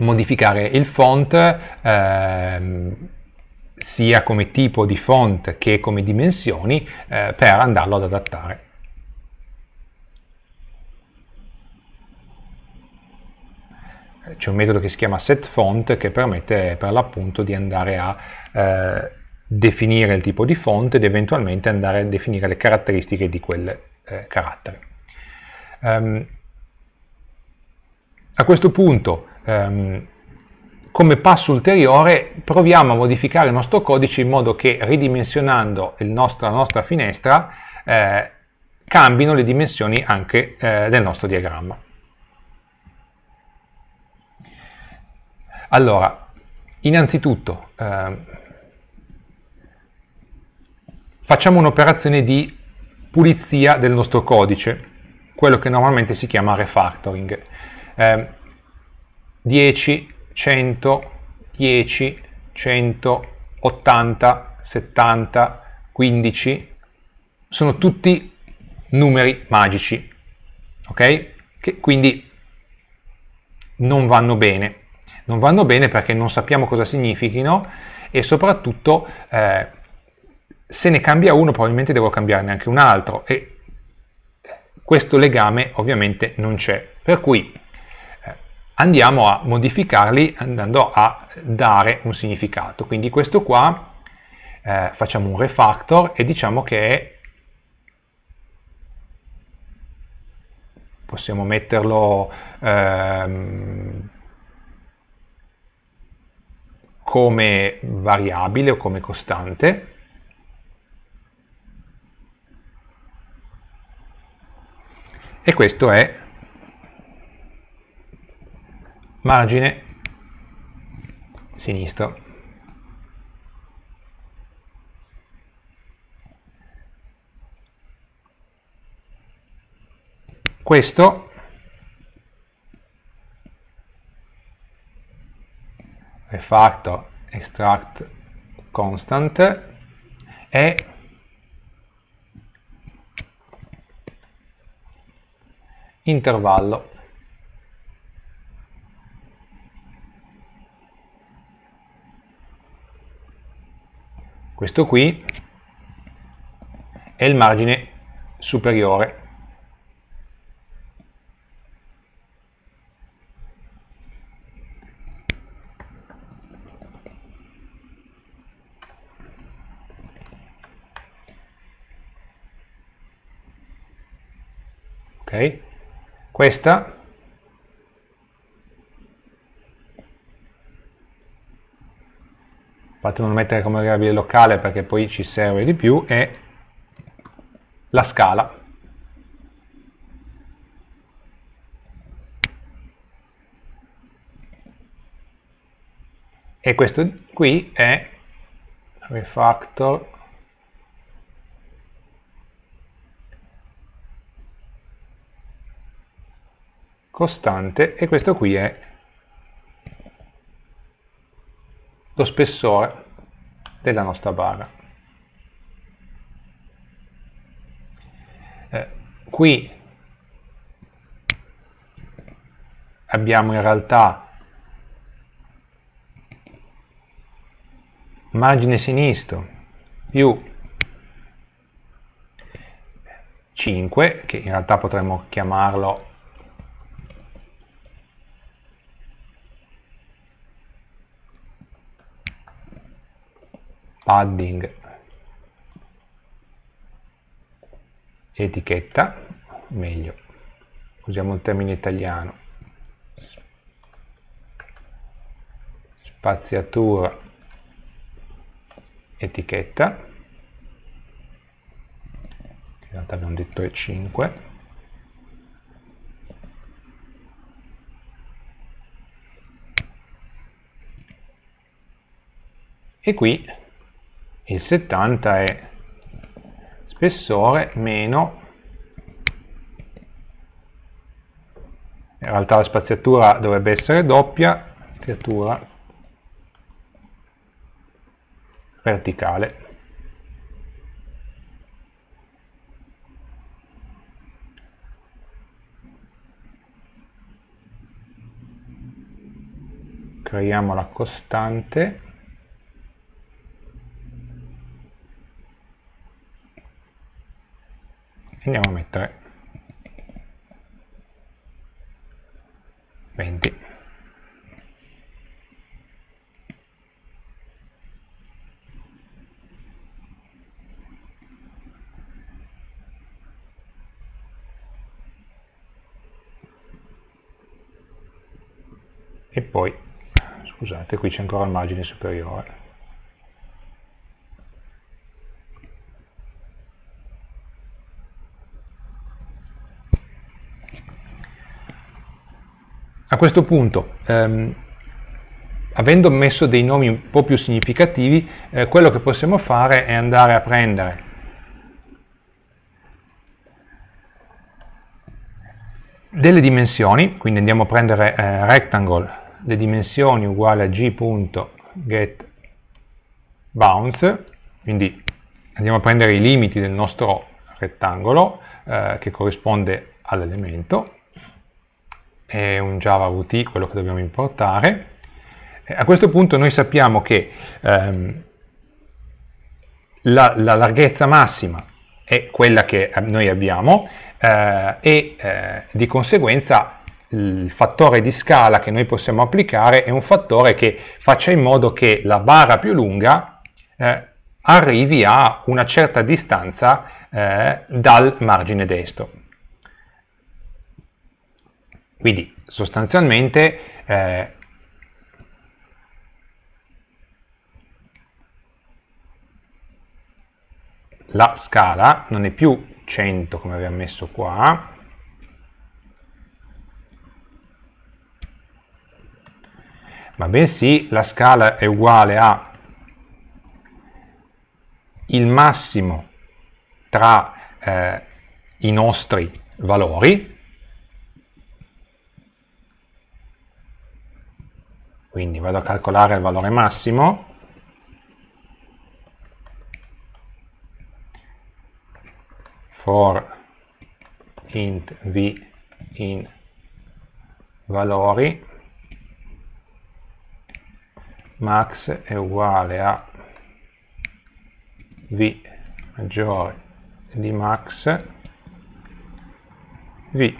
modificare il font eh, sia come tipo di font che come dimensioni eh, per andarlo ad adattare. c'è un metodo che si chiama setFont che permette per l'appunto di andare a eh, definire il tipo di font ed eventualmente andare a definire le caratteristiche di quel eh, carattere. Um, a questo punto, um, come passo ulteriore, proviamo a modificare il nostro codice in modo che ridimensionando nostro, la nostra finestra eh, cambino le dimensioni anche eh, del nostro diagramma. Allora, innanzitutto eh, facciamo un'operazione di pulizia del nostro codice, quello che normalmente si chiama refactoring. Eh, 10, 100, 10, 100, 80, 70, 15, sono tutti numeri magici, ok? Che quindi non vanno bene non vanno bene perché non sappiamo cosa significhino e soprattutto eh, se ne cambia uno probabilmente devo cambiarne anche un altro e questo legame ovviamente non c'è. Per cui eh, andiamo a modificarli andando a dare un significato. Quindi questo qua eh, facciamo un refactor e diciamo che possiamo metterlo ehm, come variabile o come costante e questo è margine sinistro. Questo refactor extract constant e intervallo questo qui è il margine superiore ok? Questa infatti non mettere come variabile locale perché poi ci serve di più, è la scala. E questo qui è refactor costante e questo qui è lo spessore della nostra barra. Eh, qui abbiamo in realtà margine sinistro più 5 che in realtà potremmo chiamarlo padding etichetta meglio usiamo il termine italiano spaziatura etichetta in realtà abbiamo detto E5 e qui il 70 è spessore meno in realtà la spaziatura dovrebbe essere doppia spaziatura verticale creiamo la costante andiamo a mettere 20 e poi scusate qui c'è ancora il margine superiore questo punto, ehm, avendo messo dei nomi un po' più significativi, eh, quello che possiamo fare è andare a prendere delle dimensioni, quindi andiamo a prendere eh, rectangle, le dimensioni uguali a g.getBounce, quindi andiamo a prendere i limiti del nostro rettangolo eh, che corrisponde all'elemento, è un Java Vt, quello che dobbiamo importare. Eh, a questo punto noi sappiamo che ehm, la, la, larghezza massima è quella che eh, noi abbiamo eh, e eh, di conseguenza il fattore di scala che noi possiamo applicare è un fattore che faccia in modo che la barra più lunga eh, arrivi a una certa distanza eh, dal margine destro. Quindi sostanzialmente eh, la scala non è più 100 come abbiamo messo qua, ma bensì la scala è uguale a il massimo tra eh, i nostri valori Quindi vado a calcolare il valore massimo, for int v in valori max è uguale a v maggiore di max v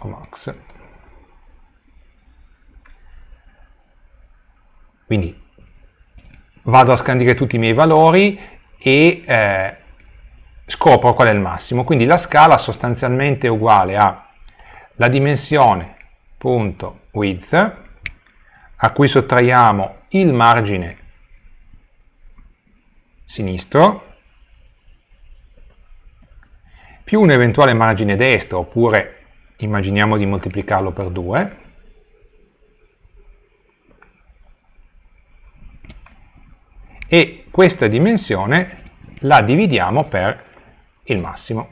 o max Quindi vado a scandire tutti i miei valori e eh, scopro qual è il massimo. Quindi la scala sostanzialmente è uguale a la dimensione punto width a cui sottraiamo il margine sinistro più un eventuale margine destro oppure immaginiamo di moltiplicarlo per 2 e questa dimensione la dividiamo per il massimo.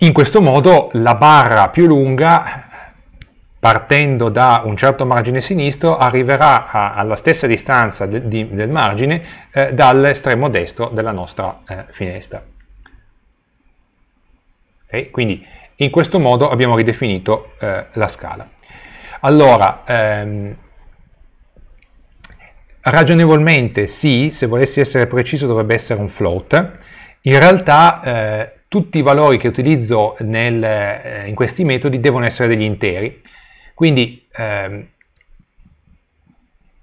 In questo modo la barra più lunga partendo da un certo margine sinistro arriverà a, alla stessa distanza de, di, del margine eh, dall'estremo destro della nostra eh, finestra. Okay? Quindi in questo modo abbiamo ridefinito eh, la scala. Allora, ehm, ragionevolmente sì, se volessi essere preciso dovrebbe essere un float. In realtà eh, tutti i valori che utilizzo nel, eh, in questi metodi devono essere degli interi. Quindi, ehm,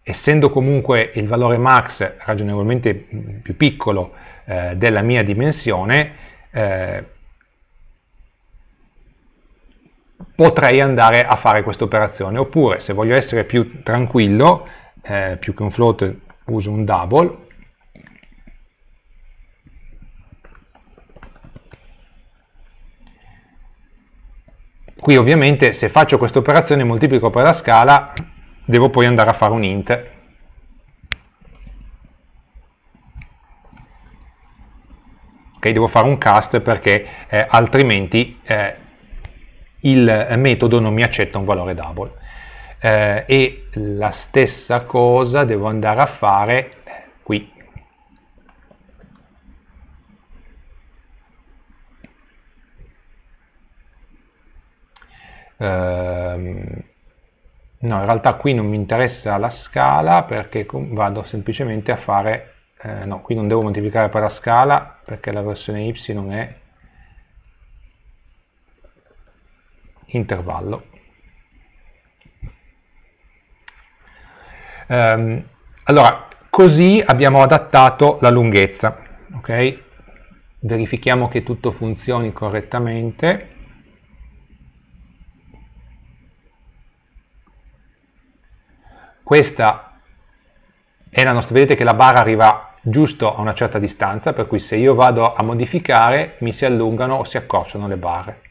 essendo comunque il valore max ragionevolmente mm, più piccolo eh, della mia dimensione, eh, potrei andare a fare questa operazione. Oppure se voglio essere più tranquillo, eh, più che un float uso un double, Qui ovviamente se faccio questa operazione moltiplico per la scala, devo poi andare a fare un int. Ok, devo fare un cast perché eh, altrimenti eh, il metodo non mi accetta un valore double. Eh, e la stessa cosa devo andare a fare qui. Eh, no, in realtà qui non mi interessa la scala perché vado semplicemente a fare, eh, no, qui non devo moltiplicare per la scala perché la versione y è intervallo. Um, allora, così abbiamo adattato la lunghezza, okay? Verifichiamo che tutto funzioni correttamente. Questa è la nostra, vedete che la barra arriva giusto a una certa distanza, per cui se io vado a modificare mi si allungano o si accorciano le barre.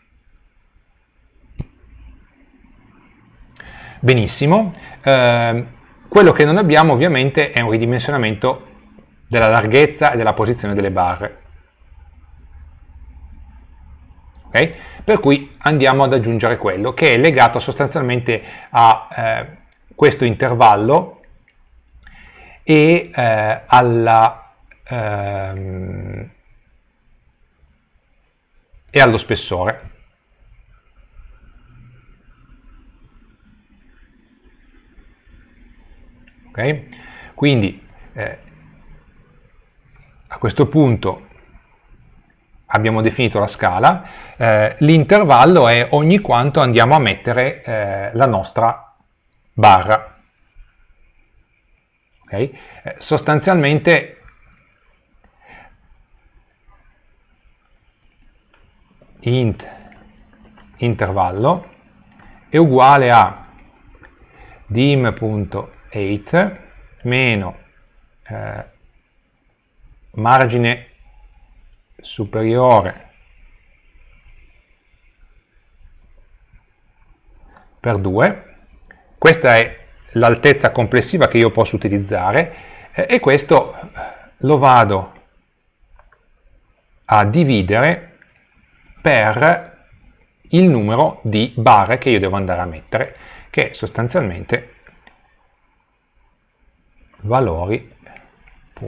Benissimo. Eh, quello che non abbiamo ovviamente è un ridimensionamento della larghezza e della posizione delle barre. Okay? Per cui andiamo ad aggiungere quello che è legato sostanzialmente a eh, questo intervallo e eh, alla, ehm, e allo spessore. Okay? Quindi eh, a questo punto abbiamo definito la scala, eh, l'intervallo è ogni quanto andiamo a mettere eh, la nostra barra. Okay? Eh, sostanzialmente int intervallo è uguale a dim.intervallo 8 meno eh, margine superiore per 2 questa è l'altezza complessiva che io posso utilizzare eh, e questo lo vado a dividere per il numero di barre che io devo andare a mettere che sostanzialmente valori.length.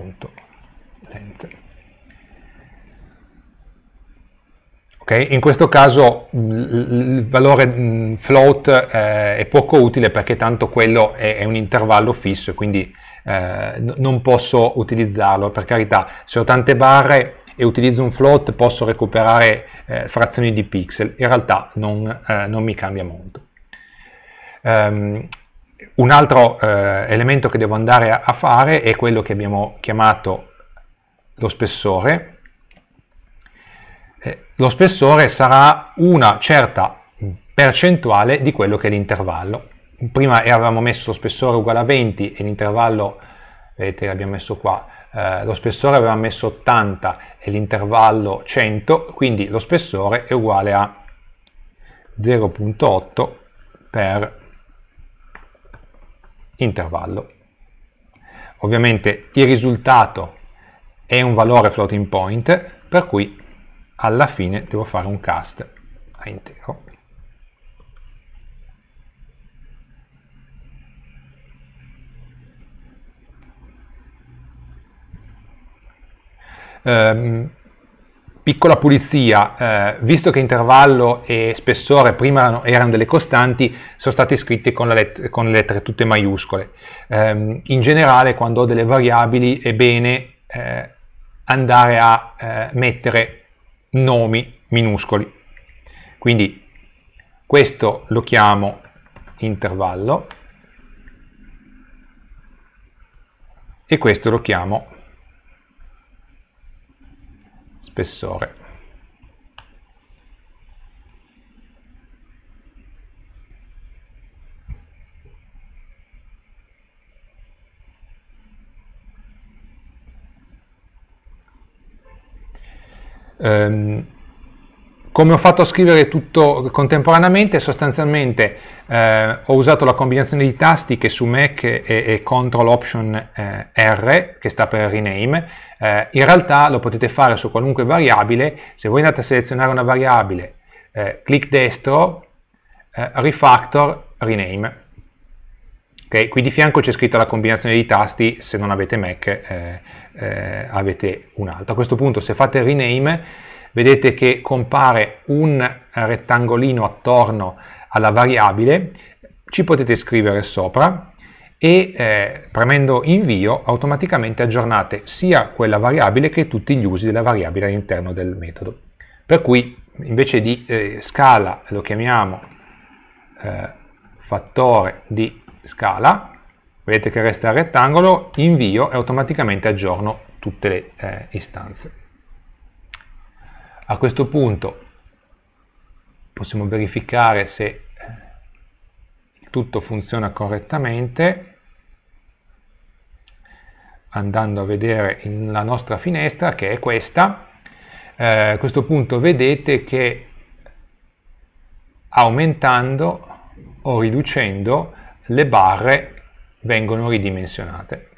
Okay? In questo caso il valore mm, float eh, è poco utile perché tanto quello è, è un intervallo fisso e quindi eh, non posso utilizzarlo. Per carità, se ho tante barre e utilizzo un float posso recuperare eh, frazioni di pixel, in realtà non, eh, non mi cambia molto. Um, un altro eh, elemento che devo andare a, a fare è quello che abbiamo chiamato lo spessore. Eh, lo spessore sarà una certa percentuale di quello che è l'intervallo. Prima avevamo messo lo spessore uguale a 20 e l'intervallo, vedete l'abbiamo messo qua, eh, lo spessore aveva messo 80 e l'intervallo 100, quindi lo spessore è uguale a 0.8 per intervallo. Ovviamente il risultato è un valore floating point, per cui alla fine devo fare un cast a intero. Um, piccola pulizia, eh, visto che intervallo e spessore prima erano delle costanti, sono stati scritti con, let- con le lettere tutte maiuscole. Eh, in generale, quando ho delle variabili, è bene eh, andare a eh, mettere nomi minuscoli. Quindi questo lo chiamo intervallo e questo lo chiamo spessore ehm, come ho fatto a scrivere tutto contemporaneamente sostanzialmente eh, ho usato la combinazione di tasti che su Mac è, è Ctrl Option eh, R, che sta per rename, eh, in realtà lo potete fare su qualunque variabile, se voi andate a selezionare una variabile, eh, clic destro, eh, refactor, rename. Okay, qui di fianco c'è scritta la combinazione di tasti, se non avete Mac eh, avete un'altra. A questo punto se fate rename vedete che compare un rettangolino attorno alla variabile, ci potete scrivere sopra e eh, premendo invio automaticamente aggiornate sia quella variabile che tutti gli usi della variabile all'interno del metodo. Per cui invece di eh, scala lo chiamiamo eh, fattore di scala, vedete che resta il rettangolo, invio e automaticamente aggiorno tutte le eh, istanze. A questo punto possiamo verificare se eh, tutto funziona correttamente andando a vedere la nostra finestra che è questa eh, a questo punto vedete che aumentando o riducendo le barre vengono ridimensionate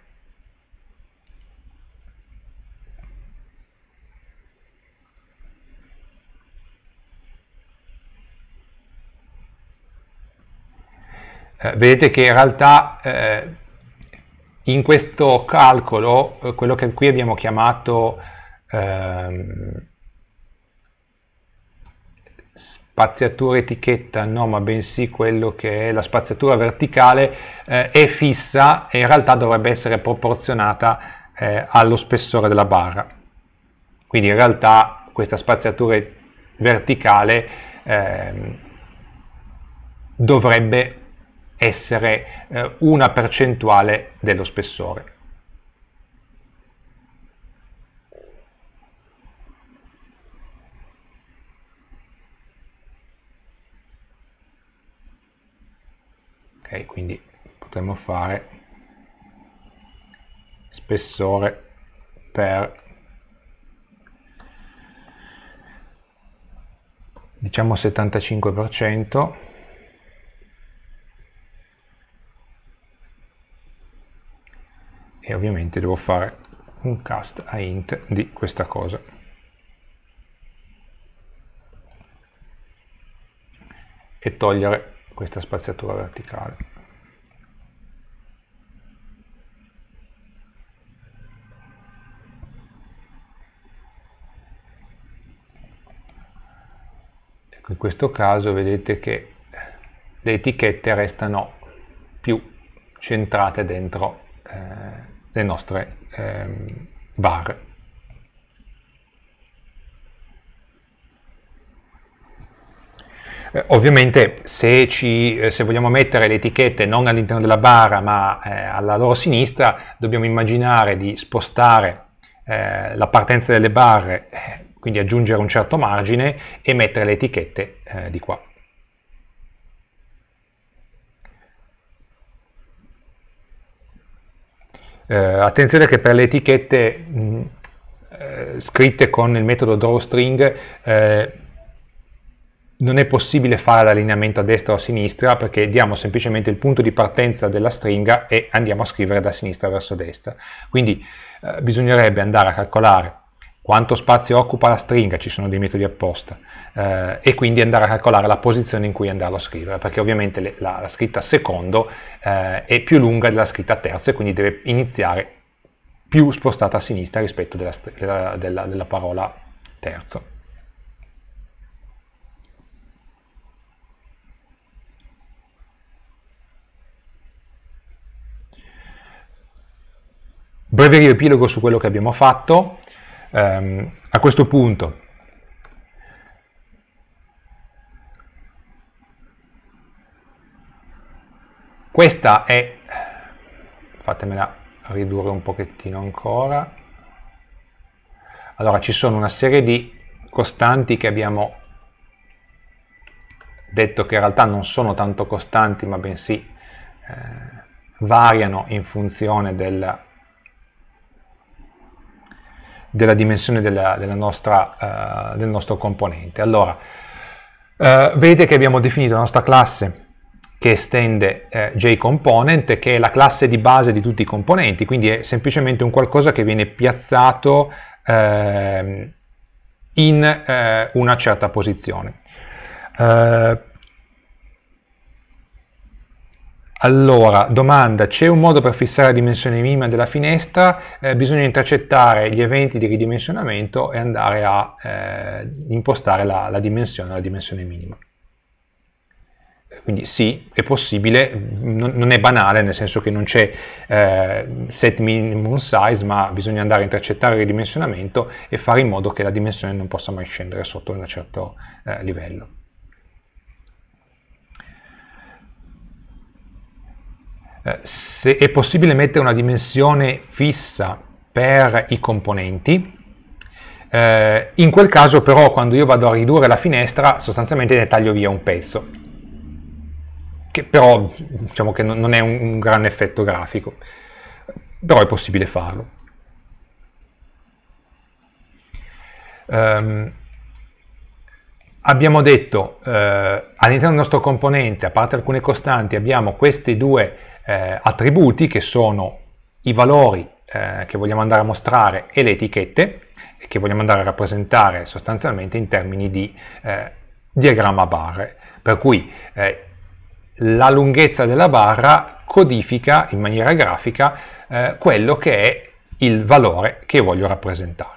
eh, vedete che in realtà eh, in questo calcolo, eh, quello che qui abbiamo chiamato ehm, spaziatura etichetta, no, ma bensì quello che è la spaziatura verticale, eh, è fissa e in realtà dovrebbe essere proporzionata eh, allo spessore della barra. Quindi in realtà questa spaziatura verticale eh, dovrebbe essere eh, una percentuale dello spessore. Ok, quindi potremmo fare spessore per diciamo 75% e ovviamente devo fare un cast a int di questa cosa. E togliere questa spaziatura verticale. Ecco, in questo caso vedete che le etichette restano più centrate dentro eh, le nostre ehm, barre. Eh, ovviamente se, ci, eh, se, vogliamo mettere le etichette non all'interno della barra ma eh, alla loro sinistra dobbiamo immaginare di spostare eh, la partenza delle barre quindi aggiungere un certo margine e mettere le etichette di qua. Eh, attenzione che per le etichette mh, eh, scritte con il metodo drawstring eh, non è possibile fare l'allineamento a destra o a sinistra perché diamo semplicemente il punto di partenza della stringa e andiamo a scrivere da sinistra verso destra. Quindi eh, bisognerebbe andare a calcolare quanto spazio occupa la stringa, ci sono dei metodi apposta, eh, e quindi andare a calcolare la posizione in cui andarlo a scrivere, perché ovviamente le, la, la, scritta secondo eh, è più lunga della scritta terza e quindi deve iniziare più spostata a sinistra rispetto della, della, della, della parola terzo. Breve riepilogo su quello che abbiamo fatto, Um, a questo punto questa è fatemela ridurre un pochettino ancora allora ci sono una serie di costanti che abbiamo detto che in realtà non sono tanto costanti ma bensì eh, variano in funzione della della dimensione della, della nostra, uh, del nostro componente. Allora, uh, vedete che abbiamo definito la nostra classe che estende eh, jComponent, che è la classe di base di tutti i componenti, quindi è semplicemente un qualcosa che viene piazzato eh, in eh, una certa posizione. Eh, Allora, domanda, c'è un modo per fissare la dimensione minima della finestra? Eh, bisogna intercettare gli eventi di ridimensionamento e andare a eh, impostare la, la dimensione alla dimensione minima. Quindi sì, è possibile, non, non è banale, nel senso che non c'è eh, set minimum size, ma bisogna andare a intercettare il ridimensionamento e fare in modo che la dimensione non possa mai scendere sotto un certo eh, livello. Eh, se è possibile mettere una dimensione fissa per i componenti, eh, in quel caso però quando io vado a ridurre la finestra sostanzialmente ne taglio via un pezzo, che però diciamo che non è un, un gran effetto grafico, però è possibile farlo. Um, abbiamo detto eh, all'interno del nostro componente, a parte alcune costanti, abbiamo questi due eh, attributi che sono i valori eh, che vogliamo andare a mostrare e le etichette che vogliamo andare a rappresentare sostanzialmente in termini di eh, diagramma barre. Per cui eh, la lunghezza della barra codifica in maniera grafica eh, quello che è il valore che voglio rappresentare.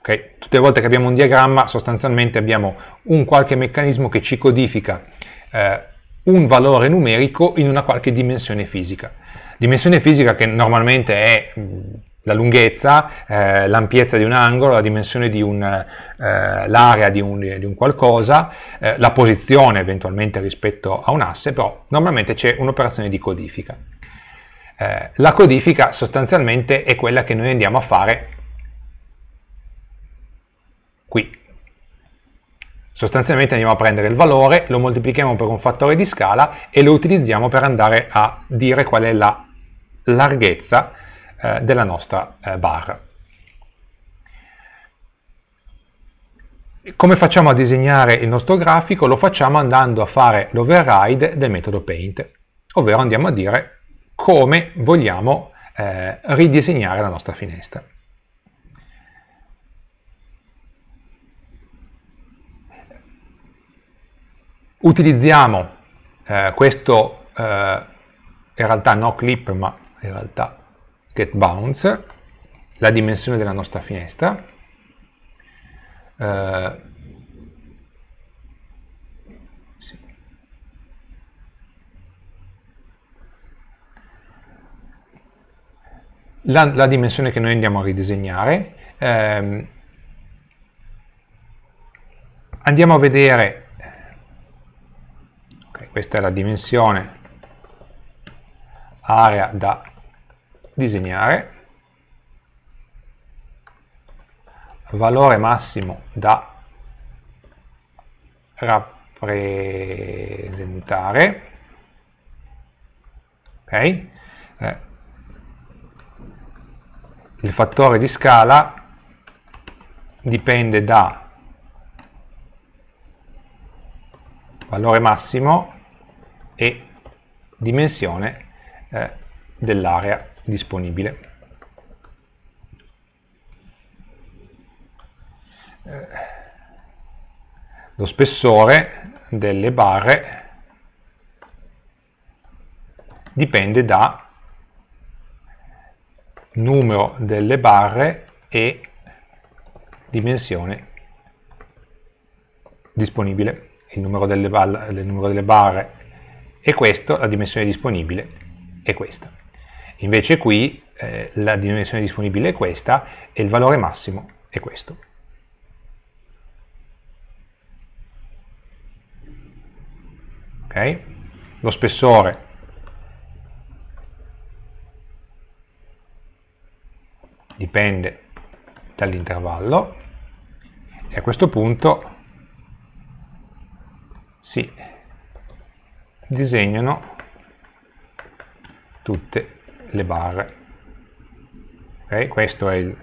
Okay. Tutte le volte che abbiamo un diagramma sostanzialmente abbiamo un qualche meccanismo che ci codifica eh, un valore numerico in una qualche dimensione fisica. Dimensione fisica che normalmente è mm, la lunghezza, eh, l'ampiezza di un angolo, la dimensione di un, eh, l'area di un, di un qualcosa, eh, la posizione eventualmente rispetto a un asse, però normalmente c'è un'operazione di codifica. Eh, la codifica sostanzialmente è quella che noi andiamo a fare Sostanzialmente andiamo a prendere il valore, lo moltiplichiamo per un fattore di scala e lo utilizziamo per andare a dire qual è la larghezza eh, della nostra eh, barra. Come facciamo a disegnare il nostro grafico? Lo facciamo andando a fare l'override del metodo paint, ovvero andiamo a dire come vogliamo eh, ridisegnare la nostra finestra. utilizziamo eh, questo, eh, in realtà no clip, ma in realtà get bounce, la dimensione della nostra finestra, eh, sì. la, la, dimensione che noi andiamo a ridisegnare, ehm, andiamo a vedere questa è la dimensione area da disegnare, valore massimo da rappresentare, ok? Eh, il fattore di scala dipende da valore massimo e dimensione eh, dell'area disponibile. Eh, lo spessore delle barre dipende da numero delle barre e dimensione disponibile. Il numero delle, il numero delle barre e questo, la dimensione disponibile è questa. Invece qui eh, la dimensione disponibile è questa e il valore massimo è questo. Okay? Lo spessore dipende dall'intervallo e a questo punto si disegnano tutte le barre okay? questo è il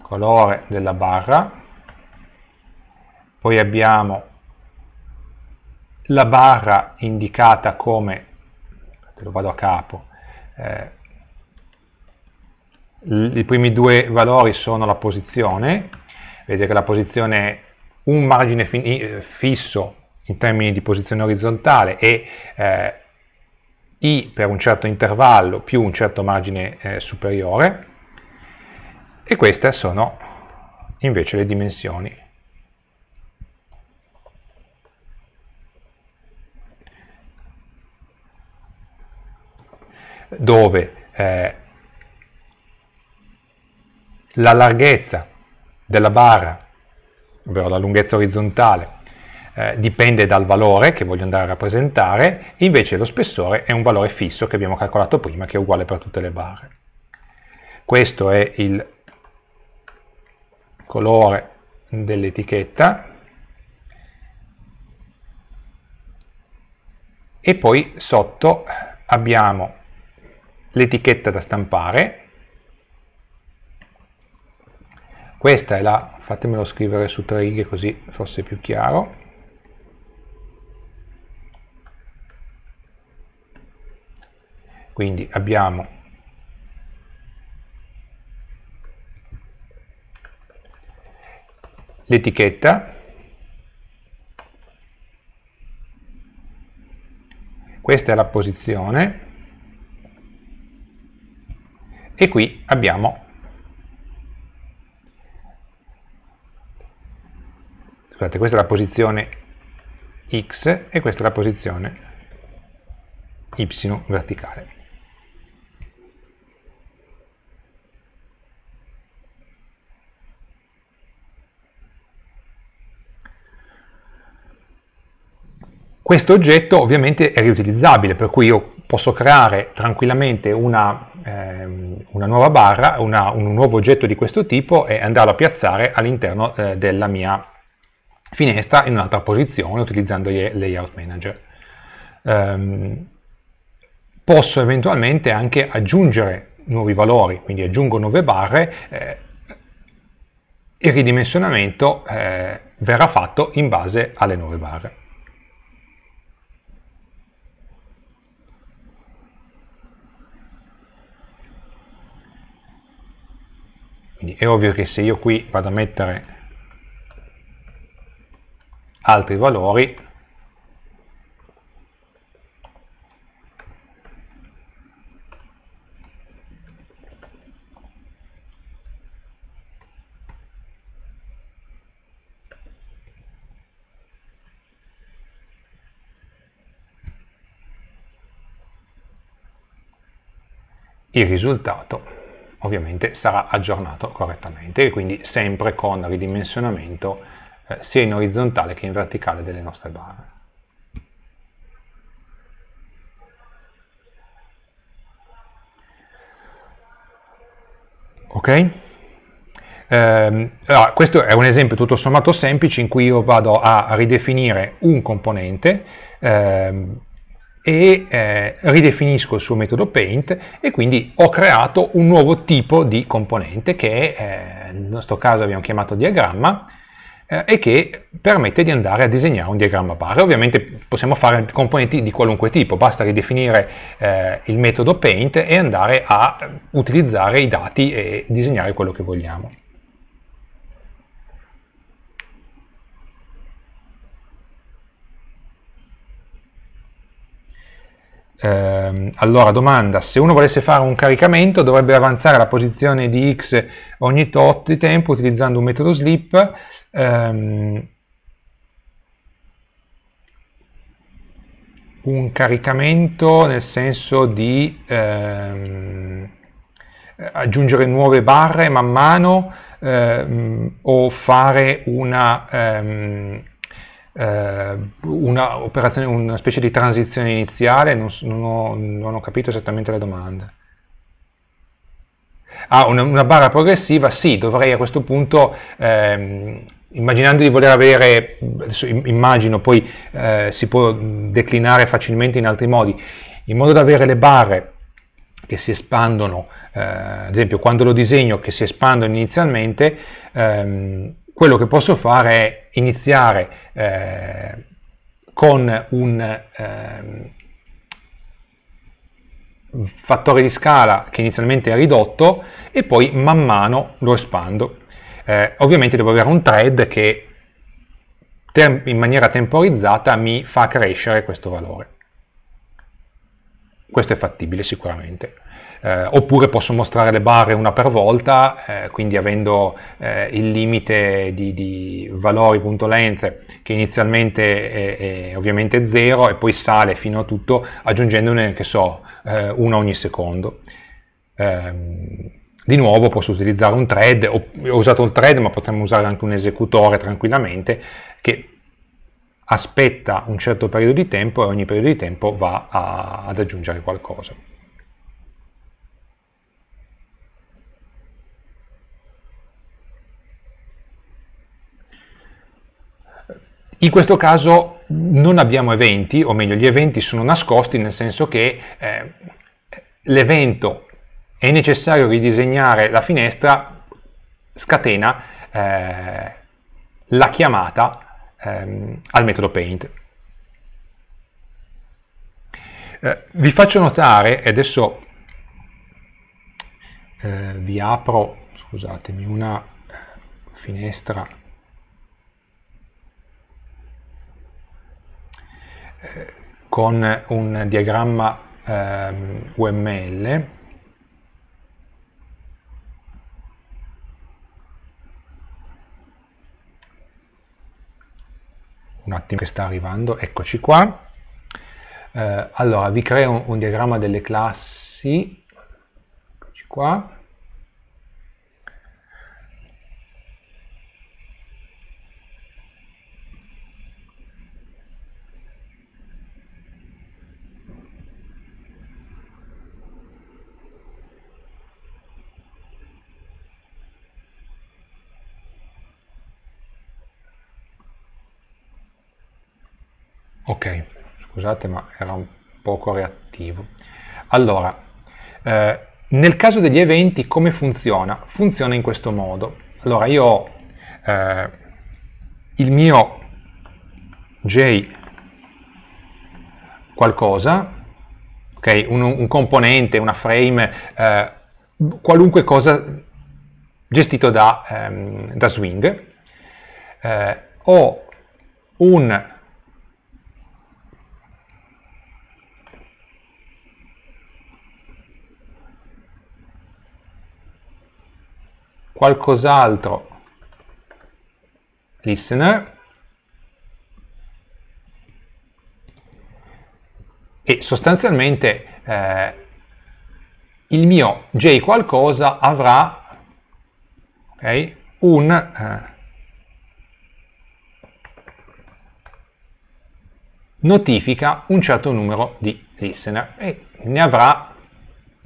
colore della barra poi abbiamo la barra indicata come lo vado a capo eh, i primi due valori sono la posizione vedete che la posizione è un margine fi eh, fisso in termini di posizione orizzontale e eh, i per un certo intervallo più un certo margine eh, superiore e queste sono invece le dimensioni. dove eh, la larghezza della barra ovvero la lunghezza orizzontale, eh, dipende dal valore che voglio andare a rappresentare, invece lo spessore è un valore fisso che abbiamo calcolato prima, che è uguale per tutte le barre. Questo è il colore dell'etichetta e poi sotto abbiamo l'etichetta da stampare questa è la, fatemelo scrivere su tre righe così forse è più chiaro, quindi abbiamo l'etichetta questa è la posizione e qui abbiamo scusate, questa è la posizione x e questa è la posizione y verticale. Questo oggetto ovviamente è riutilizzabile, per cui io posso creare tranquillamente una, ehm, una nuova barra, una, un nuovo oggetto di questo tipo e andarlo a piazzare all'interno eh, della mia finestra in un'altra posizione utilizzando Layout Manager. Um, posso eventualmente anche aggiungere nuovi valori, quindi aggiungo nuove barre, eh, il ridimensionamento eh, verrà fatto in base alle nuove barre. Quindi è ovvio che se io qui vado a mettere altri valori il risultato ovviamente sarà aggiornato correttamente e quindi sempre con ridimensionamento eh, sia in orizzontale che in verticale delle nostre barre. Ok? Eh, allora, ah, questo è un esempio tutto sommato semplice in cui io vado a ridefinire un componente eh, e eh, ridefinisco il suo metodo paint e quindi ho creato un nuovo tipo di componente che eh, nel nostro caso abbiamo chiamato diagramma eh, e che permette di andare a disegnare un diagramma barre. Ovviamente possiamo fare componenti di qualunque tipo, basta ridefinire eh, il metodo paint e andare a utilizzare i dati e disegnare quello che vogliamo. Ehm, allora domanda, se uno volesse fare un caricamento dovrebbe avanzare la posizione di x ogni tot di tempo utilizzando un metodo slip. Ehm, un caricamento nel senso di ehm, aggiungere nuove barre man mano ehm, o fare una, ehm, eh, una, una, specie di transizione iniziale, non, non, ho, non ho capito esattamente la domanda. Ah, una, una, barra progressiva, sì, dovrei a questo punto, ehm, immaginando di voler avere, immagino, poi eh, si può declinare facilmente in altri modi, in modo da avere le barre che si espandono, eh, ad esempio quando lo disegno che si espandono inizialmente, ehm, quello che posso fare è iniziare eh, con un eh, fattore di scala che inizialmente è ridotto e poi man mano lo espando. Eh, ovviamente devo avere un thread che in maniera temporizzata mi fa crescere questo valore. Questo è fattibile sicuramente eh, oppure posso mostrare le barre una per volta, eh, quindi avendo eh, il limite di, di valori.length che inizialmente è, è, ovviamente 0 e poi sale fino a tutto aggiungendone, che so, eh, una ogni secondo. Ehm, di nuovo posso utilizzare un thread, ho, ho usato il thread ma potremmo usare anche un esecutore tranquillamente che aspetta un certo periodo di tempo e ogni periodo di tempo va a, ad aggiungere qualcosa. In questo caso non abbiamo eventi, o meglio gli eventi sono nascosti nel senso che eh, l'evento è necessario ridisegnare la finestra, scatena eh, la chiamata ehm, al metodo paint. Eh, vi faccio notare, e adesso eh, vi apro, scusatemi, una eh, finestra con un diagramma ehm, UML un attimo che sta arrivando, eccoci qua. Eh, allora, vi creo un, un diagramma delle classi, eccoci qua. ok scusate ma era un poco reattivo allora eh, nel caso degli eventi come funziona? funziona in questo modo allora io ho eh, il mio j qualcosa ok un, un, componente, una frame eh, qualunque cosa gestito da, ehm, da Swing eh, ho un qualcos'altro listener e sostanzialmente eh, il mio j qualcosa avrà okay, un eh, notifica un certo numero di listener e ne avrà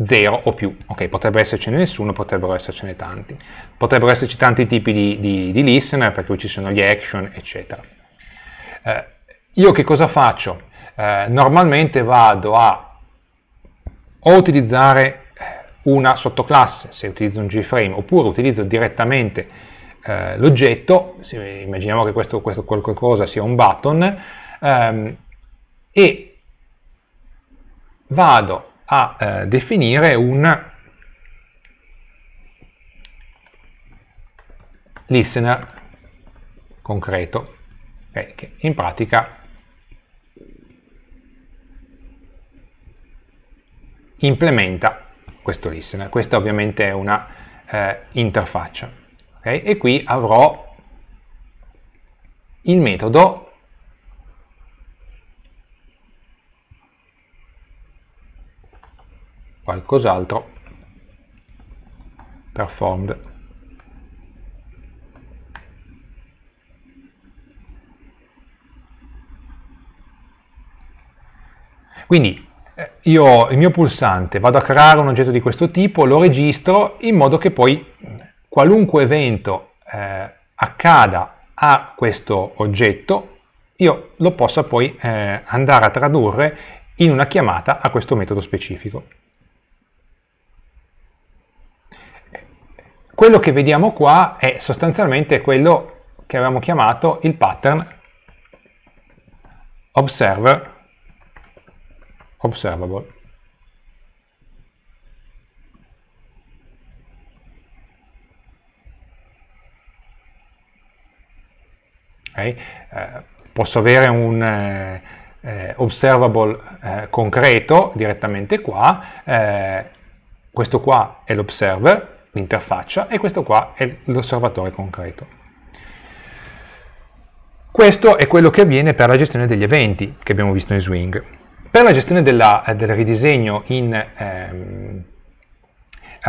0 o più. Ok, potrebbe essercene nessuno, potrebbero essercene tanti. Potrebbero esserci tanti tipi di, di, di listener, perché ci sono gli action, eccetera. Eh, io che cosa faccio? Eh, normalmente vado a o utilizzare una sottoclasse, se utilizzo un G-Frame, oppure utilizzo direttamente eh, l'oggetto, immaginiamo che questo, questo, qualcosa sia un button, ehm, e vado a eh, definire un listener concreto, okay, che in pratica implementa questo listener. Questa ovviamente è una eh, interfaccia. Okay? E qui avrò il metodo qualcos'altro performed quindi eh, io il mio pulsante vado a creare un oggetto di questo tipo lo registro in modo che poi qualunque evento eh, accada a questo oggetto io lo possa poi eh, andare a tradurre in una chiamata a questo metodo specifico. Quello che vediamo qua è sostanzialmente quello che avevamo chiamato il pattern observer observable. Okay. Eh, posso avere un eh, eh observable eh, concreto direttamente qua, eh, questo qua è l'observer, l'interfaccia e questo qua è l'osservatore concreto. Questo è quello che avviene per la gestione degli eventi che abbiamo visto in Swing. Per la gestione della, del ridisegno ehm,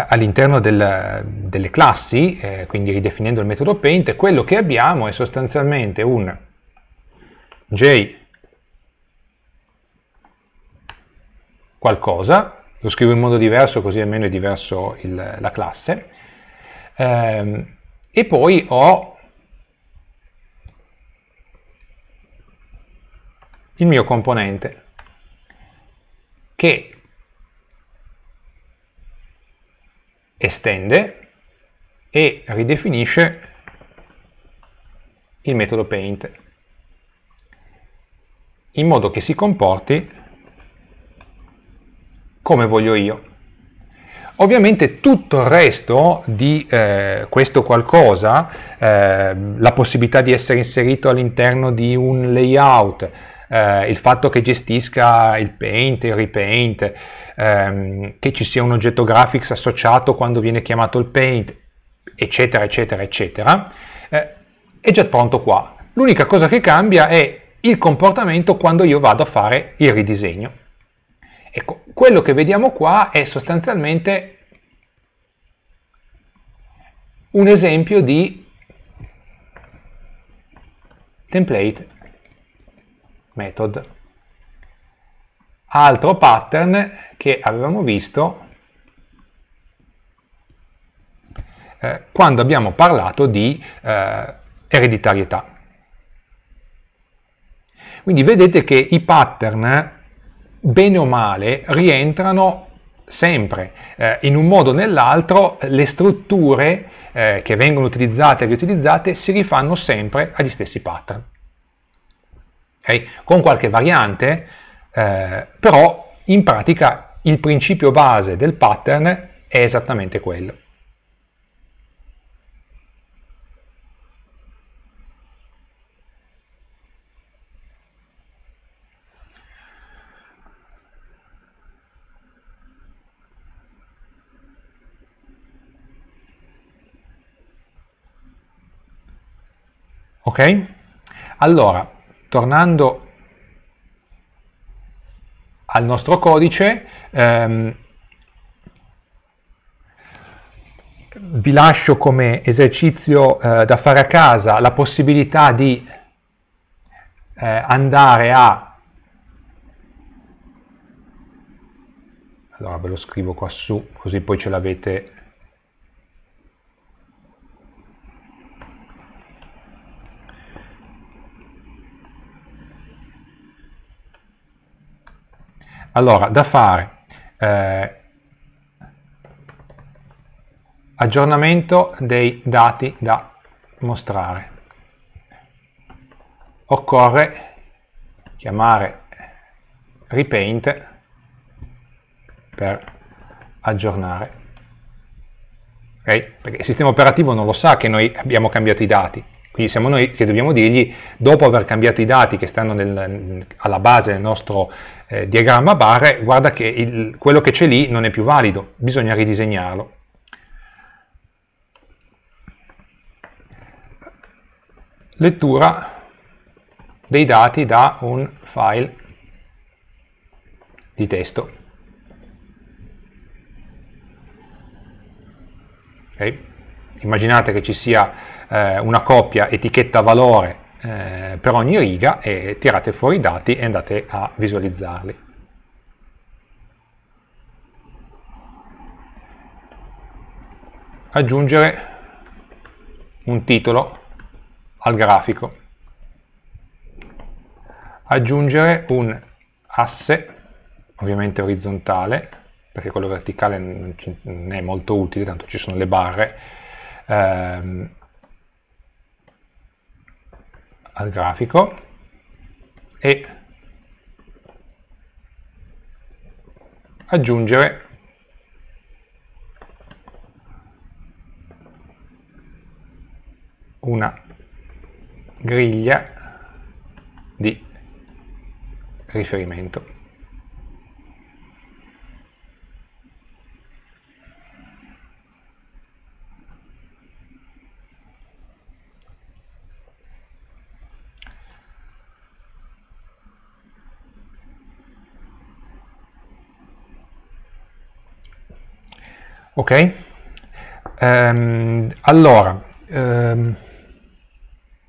all'interno del, delle classi, eh, quindi ridefinendo il metodo paint, quello che abbiamo è sostanzialmente un j qualcosa lo scrivo in modo diverso così almeno è diverso il, la classe ehm, e poi ho il mio componente che estende e ridefinisce il metodo paint in modo che si comporti come voglio io. Ovviamente tutto il resto di eh, questo qualcosa, eh, la possibilità di essere inserito all'interno di un layout, eh, il fatto che gestisca il paint, il repaint, ehm, che ci sia un oggetto graphics associato quando viene chiamato il paint, eccetera, eccetera, eccetera, eh, è già pronto qua. L'unica cosa che cambia è il comportamento quando io vado a fare il ridisegno. Ecco, quello che vediamo qua è sostanzialmente un esempio di template method altro pattern che avevamo visto eh, quando abbiamo parlato di eh, ereditarietà quindi vedete che i pattern bene o male rientrano sempre eh, in un modo o nell'altro le strutture eh, che vengono utilizzate e riutilizzate si rifanno sempre agli stessi pattern. Okay? Con qualche variante, eh, però in pratica il principio base del pattern è esattamente quello. ok? Allora, tornando al nostro codice, ehm, vi lascio come esercizio eh, da fare a casa la possibilità di eh, andare a allora ve lo scrivo qua su così poi ce l'avete Allora, da fare, eh, aggiornamento dei dati da mostrare. Occorre chiamare repaint per aggiornare. Okay? Perché il sistema operativo non lo sa che noi abbiamo cambiato i dati, quindi siamo noi che dobbiamo dirgli, dopo aver cambiato i dati che stanno nel, alla base del nostro eh, diagramma barre, guarda che il, quello che c'è lì non è più valido, bisogna ridisegnarlo. Lettura dei dati da un file di testo. Okay. Immaginate che ci sia eh, una coppia etichetta valore eh, per ogni riga e tirate fuori i dati e andate a visualizzarli. Aggiungere un titolo al grafico. Aggiungere un asse, ovviamente orizzontale, perché quello verticale non è molto utile, tanto ci sono le barre, ehm, al grafico e aggiungere una griglia di riferimento. ok ehm, allora ehm,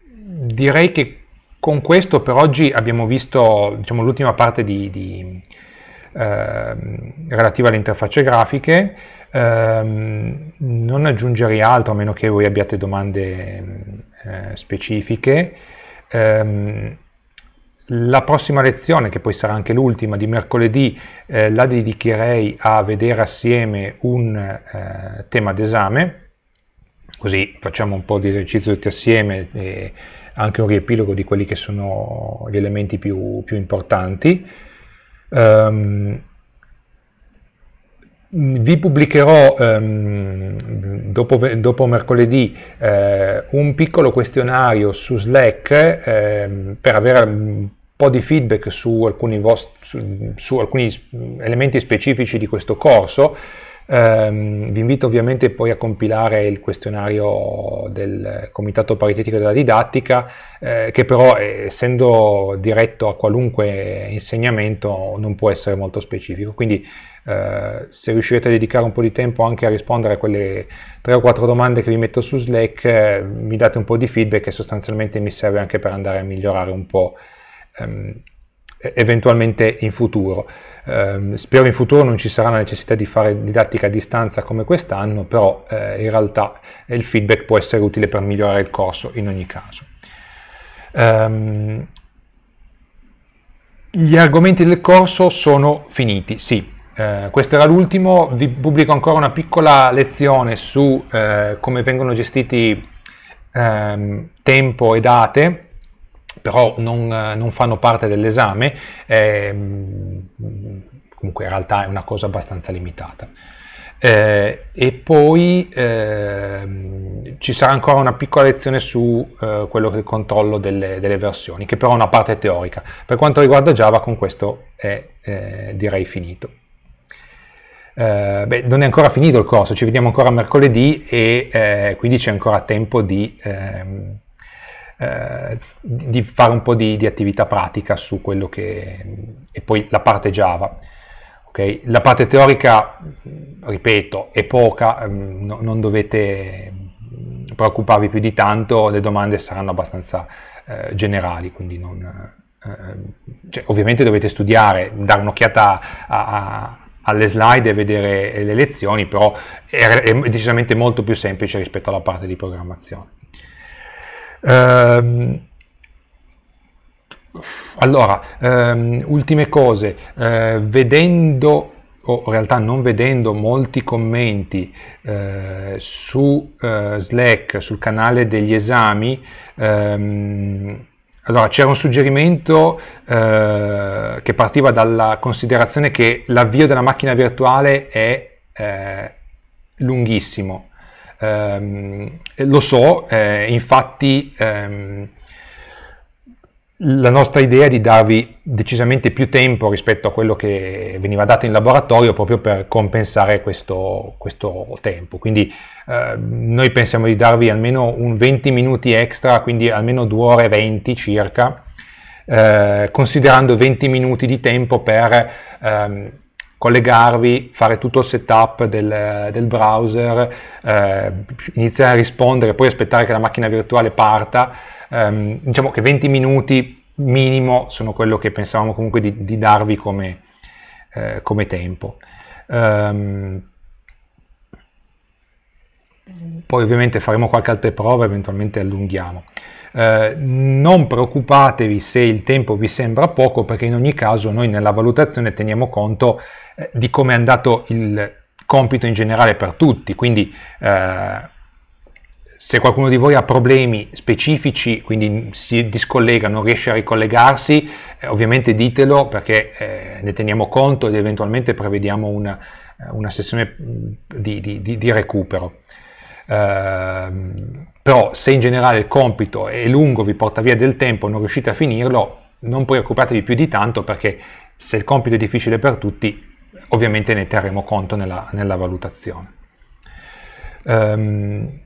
direi che con questo per oggi abbiamo visto diciamo, l'ultima parte di, di, ehm, relativa alle interfacce grafiche ehm, non aggiungerei altro a meno che voi abbiate domande ehm, eh, specifiche ehm, la prossima lezione, che poi sarà anche l'ultima di mercoledì, eh, la dedicherei a vedere assieme un eh, tema d'esame, così facciamo un po' di esercizio tutti assieme e anche un riepilogo di quelli che sono gli elementi più, più importanti. Um, vi pubblicherò ehm, dopo, dopo, mercoledì eh, un piccolo questionario su Slack ehm, per avere mm, po' di feedback su alcuni, vostri, su, su alcuni elementi specifici di questo corso. Um, vi invito ovviamente poi a compilare il questionario del Comitato Paritetico della Didattica, eh, che però eh, essendo diretto a qualunque insegnamento non può essere molto specifico. Quindi eh, se riuscirete a dedicare un po' di tempo anche a rispondere a quelle tre o quattro domande che vi metto su Slack, eh, mi date un po' di feedback che sostanzialmente mi serve anche per andare a migliorare un po' ehm, eventualmente in futuro. Eh, spero in futuro non ci sarà la necessità di fare didattica a distanza come quest'anno, però eh, in realtà eh, il feedback può essere utile per migliorare il corso in ogni caso. Um, gli argomenti del corso sono finiti, sì. Eh, questo era l'ultimo, vi pubblico ancora una piccola lezione su eh, come vengono gestiti ehm, tempo e date però non, eh, non fanno parte dell'esame, eh, comunque in realtà è una cosa abbastanza limitata. Eh, e poi eh, ci sarà ancora una piccola lezione su eh, quello che è il controllo delle, delle, versioni, che però è una parte teorica. Per quanto riguarda Java, con questo è eh, direi finito. Eh, beh, non è ancora finito il corso, ci vediamo ancora mercoledì e quindi c'è ancora tempo di ehm, eh, di fare un po' di, di, attività pratica su quello che... e poi la parte Java. Okay? La parte teorica, ripeto, è poca, mm, no, non dovete preoccuparvi più di tanto, le domande saranno abbastanza eh, generali, quindi non, eh, cioè, ovviamente dovete studiare, dare un'occhiata a, a, alle slide e vedere le lezioni, però è, è decisamente molto più semplice rispetto alla parte di programmazione. Ehm, allora, ehm, ultime cose, eh, vedendo o in realtà non vedendo molti commenti eh, su eh, Slack, sul canale degli esami, ehm, allora c'era un suggerimento eh, che partiva dalla considerazione che l'avvio della macchina virtuale è eh, lunghissimo, Ehm, lo so, eh, infatti ehm, la nostra idea è di darvi decisamente più tempo rispetto a quello che veniva dato in laboratorio proprio per compensare questo, questo tempo. Quindi eh, noi pensiamo di darvi almeno un 20 minuti extra, quindi almeno 2 ore e 20 circa, eh, considerando 20 minuti di tempo per ehm, collegarvi, fare tutto il setup del, del browser, eh, iniziare a rispondere, poi aspettare che la macchina virtuale parta. Eh, diciamo che 20 minuti minimo sono quello che pensavamo comunque di, di darvi come, eh, come tempo. Ehm, poi ovviamente faremo qualche altra prova, eventualmente allunghiamo. Eh, non preoccupatevi se il tempo vi sembra poco perché in ogni caso noi nella valutazione teniamo conto eh, di come è andato il compito in generale per tutti, quindi eh, se qualcuno di voi ha problemi specifici, quindi si discollega, non riesce a ricollegarsi, eh, ovviamente ditelo perché eh, ne teniamo conto ed eventualmente prevediamo una, una sessione mm, di, di, di recupero. Ehm, però se in generale il compito è lungo, vi porta via del tempo, non riuscite a finirlo, non preoccupatevi più di tanto perché se il compito è difficile per tutti, ovviamente ne terremo conto nella, nella valutazione. Um,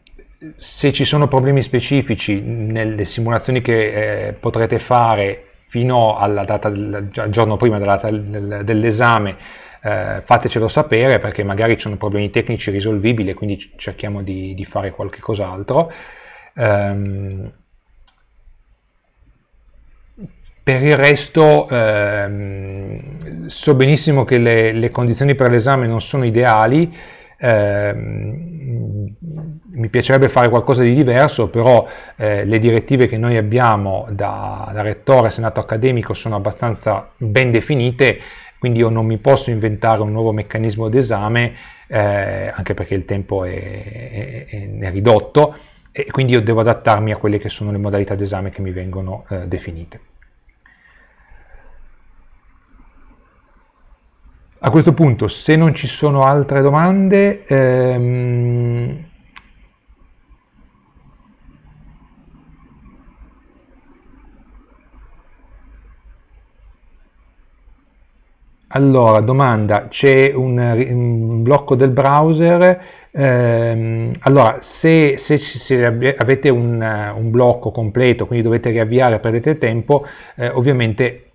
se ci sono problemi specifici nelle simulazioni che eh, potrete fare fino alla data del, al giorno prima della data dell'esame, eh, fatecelo sapere perché magari ci sono problemi tecnici risolvibili, quindi cerchiamo di, di fare qualche cos'altro. Um, ehm, per il resto ehm, so benissimo che le, le, condizioni per l'esame non sono ideali, ehm, mi piacerebbe fare qualcosa di diverso, però eh, le direttive che noi abbiamo da, da rettore, senato accademico sono abbastanza ben definite quindi io non mi posso inventare un nuovo meccanismo d'esame, eh, anche perché il tempo è, è, è, ridotto, e quindi io devo adattarmi a quelle che sono le modalità d'esame che mi vengono eh, definite. A questo punto, se non ci sono altre domande, ehm, Allora, domanda, c'è un, un, blocco del browser? Ehm, allora, se, se, se avete un, un, blocco completo, quindi dovete riavviare, perdete tempo, eh, ovviamente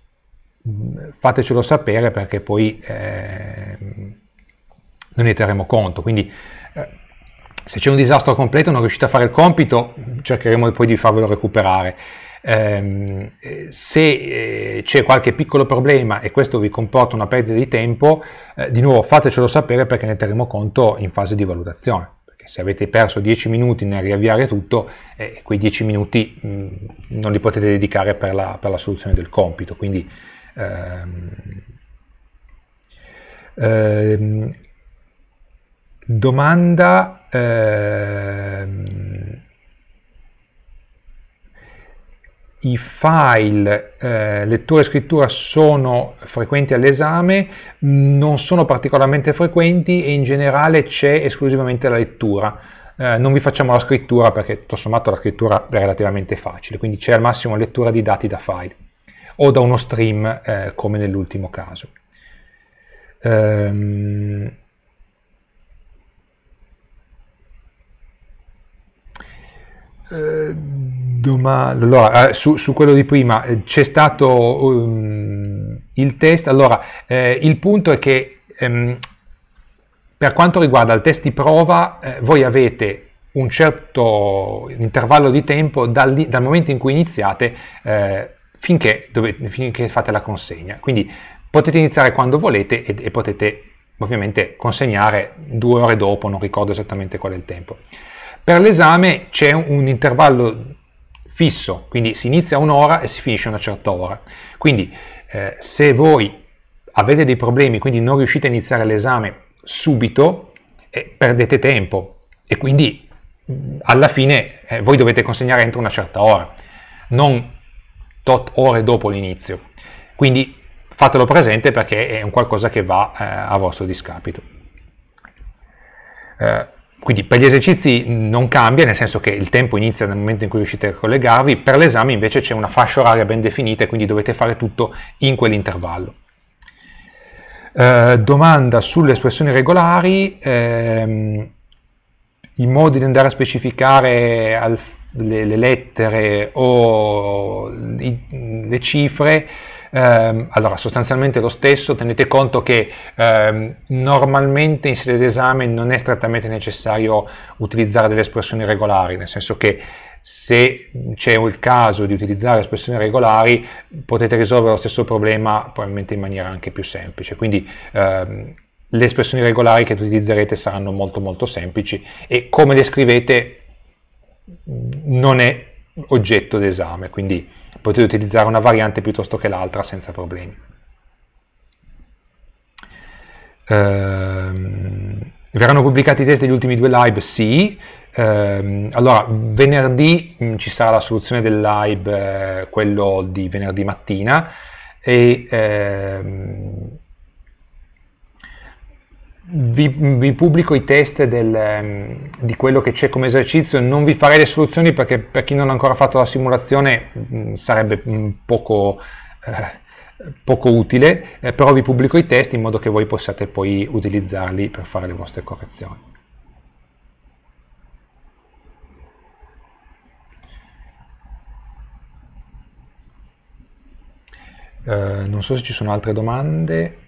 fatecelo sapere perché poi eh, noi ne terremo conto. Quindi, eh, se c'è un disastro completo non riuscite a fare il compito, cercheremo poi di farvelo recuperare. Eh, se eh, c'è qualche piccolo problema e questo vi comporta una perdita di tempo, eh, di nuovo fatecelo sapere perché ne terremo conto in fase di valutazione. Perché se avete perso 10 minuti nel riavviare tutto, eh, quei 10 minuti mh, mm, non li potete dedicare per la, per la soluzione del compito. Quindi ehm, ehm, domanda ehm, i file eh, lettura e scrittura sono frequenti all'esame, non sono particolarmente frequenti e in generale c'è esclusivamente la lettura. Eh, non vi facciamo la scrittura perché tutto sommato la scrittura è relativamente facile, quindi c'è al massimo lettura di dati da file o da uno stream eh, come nell'ultimo caso. Ehm Eh, domanda, allora, eh, su, su, quello di prima eh, c'è stato um, il test, allora eh, il punto è che ehm, per quanto riguarda il test di prova eh, voi avete un certo intervallo di tempo dal, dal momento in cui iniziate finché, dovete, finché, fate la consegna, quindi potete iniziare quando volete e, e potete ovviamente consegnare due ore dopo, non ricordo esattamente qual è il tempo. Per l'esame c'è un intervallo fisso, quindi si inizia un'ora e si finisce una certa ora. Quindi eh, se voi avete dei problemi, quindi non riuscite a iniziare l'esame subito, eh, perdete tempo e quindi mm, alla fine eh, voi dovete consegnare entro una certa ora, non tot ore dopo l'inizio. Quindi fatelo presente perché è un qualcosa che va eh, a vostro discapito. Eh, quindi per gli esercizi non cambia, nel senso che il tempo inizia nel momento in cui riuscite a collegarvi, per l'esame invece c'è una fascia oraria ben definita e quindi dovete fare tutto in quell'intervallo. Eh, domanda sulle espressioni regolari, ehm, i modi di andare a specificare al, le, le, lettere o i, le cifre, Ehm, allora, sostanzialmente lo stesso, tenete conto che ehm, normalmente in sede d'esame non è strettamente necessario utilizzare delle espressioni regolari, nel senso che se c'è il caso di utilizzare espressioni regolari potete risolvere lo stesso problema probabilmente in maniera anche più semplice quindi ehm, le espressioni regolari che utilizzerete saranno molto molto semplici e come le scrivete non è oggetto d'esame, quindi potete utilizzare una variante piuttosto che l'altra senza problemi. Ehm, verranno pubblicati i test degli ultimi due live? Sì. Ehm, allora, venerdì mh, mm, ci sarà la soluzione del live, eh, quello di venerdì mattina, e ehm, vi, vi, pubblico i test del, ehm, di quello che c'è come esercizio, non vi farei le soluzioni perché per chi non ha ancora fatto la simulazione mm, sarebbe mm, poco, eh, poco, utile, eh, però vi pubblico i test in modo che voi possiate poi utilizzarli per fare le vostre correzioni. Eh, non so se ci sono altre domande.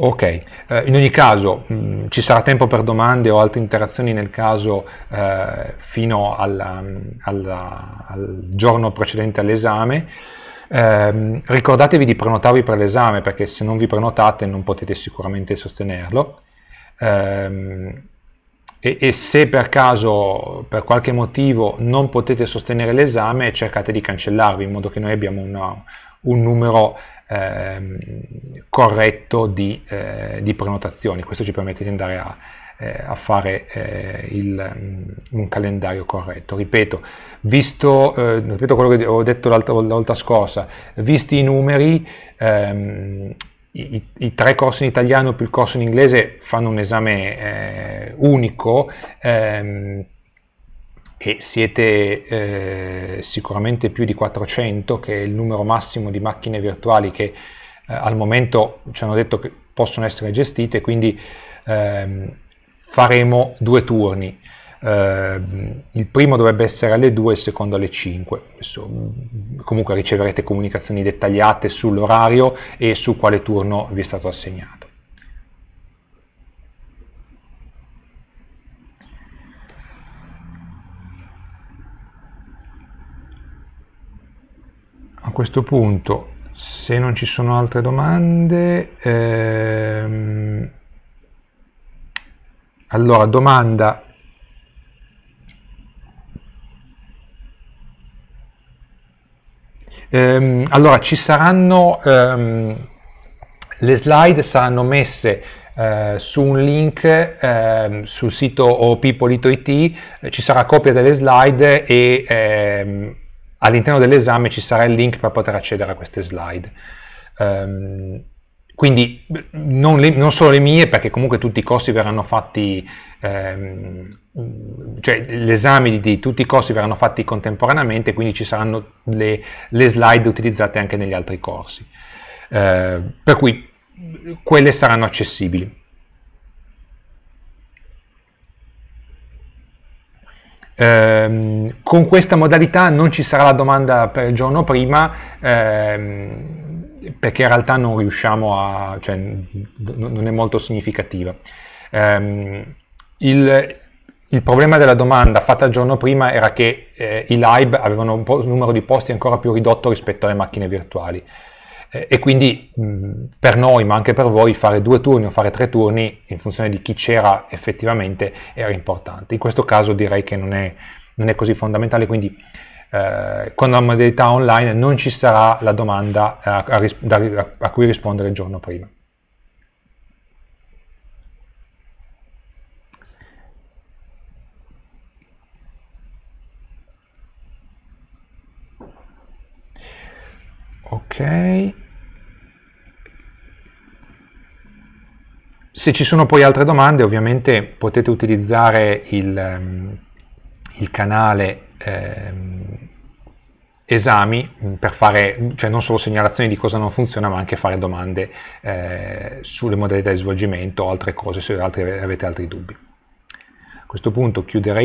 Ok, eh, in ogni caso mh, mm, ci sarà tempo per domande o altre interazioni nel caso eh, fino alla, mm, alla, al giorno precedente all'esame. Eh, ricordatevi di prenotarvi per l'esame perché se non vi prenotate non potete sicuramente sostenerlo. Ehm, e, e se per caso, per qualche motivo, non potete sostenere l'esame, cercate di cancellarvi in modo che noi abbiamo una, un numero eh, corretto di, eh, di, prenotazioni. Questo ci permette di andare a, eh, a fare eh, il, mm, un calendario corretto. Ripeto, visto, eh, ripeto quello che ho detto l'altra volta scorsa, visti i numeri, ehm, i, i, tre corsi in italiano più il corso in inglese fanno un esame eh, unico. Ehm, e siete eh, sicuramente più di 400 che è il numero massimo di macchine virtuali che eh, al momento ci hanno detto che possono essere gestite quindi ehm, faremo due turni eh, il primo dovrebbe essere alle 2 il secondo alle 5 Adesso, mm, comunque riceverete comunicazioni dettagliate sull'orario e su quale turno vi è stato assegnato questo punto, se non ci sono altre domande, ehm, allora domanda Um, allora, ci saranno um, le slide saranno messe uh, su un link uh, sul sito opipolito.it, eh, ci sarà copia delle slide e um, all'interno dell'esame ci sarà il link per poter accedere a queste slide. Um, quindi non, le, non, solo le mie, perché comunque tutti i corsi verranno fatti, ehm, cioè gli esami di, tutti i corsi verranno fatti contemporaneamente, quindi ci saranno le, le slide utilizzate anche negli altri corsi. Eh, per cui quelle saranno accessibili. Ehm, con questa modalità non ci sarà la domanda per il giorno prima ehm, perché in realtà non riusciamo a, cioè non è molto significativa. Ehm, il, il problema della domanda fatta il giorno prima era che eh, i live avevano un, un numero di posti ancora più ridotto rispetto alle macchine virtuali. Eh, e quindi per noi, ma anche per voi, fare due turni o fare tre turni in funzione di chi c'era effettivamente era importante. In questo caso direi che non è, non è così fondamentale, quindi eh, con la modalità online non ci sarà la domanda eh, a, a, a cui rispondere il giorno prima. ok se ci sono poi altre domande ovviamente potete utilizzare il, ehm, il canale eh, esami per fare cioè non solo segnalazioni di cosa non funziona ma anche fare domande eh, sulle modalità di svolgimento o altre cose se altre, avete altri dubbi a questo punto chiuderei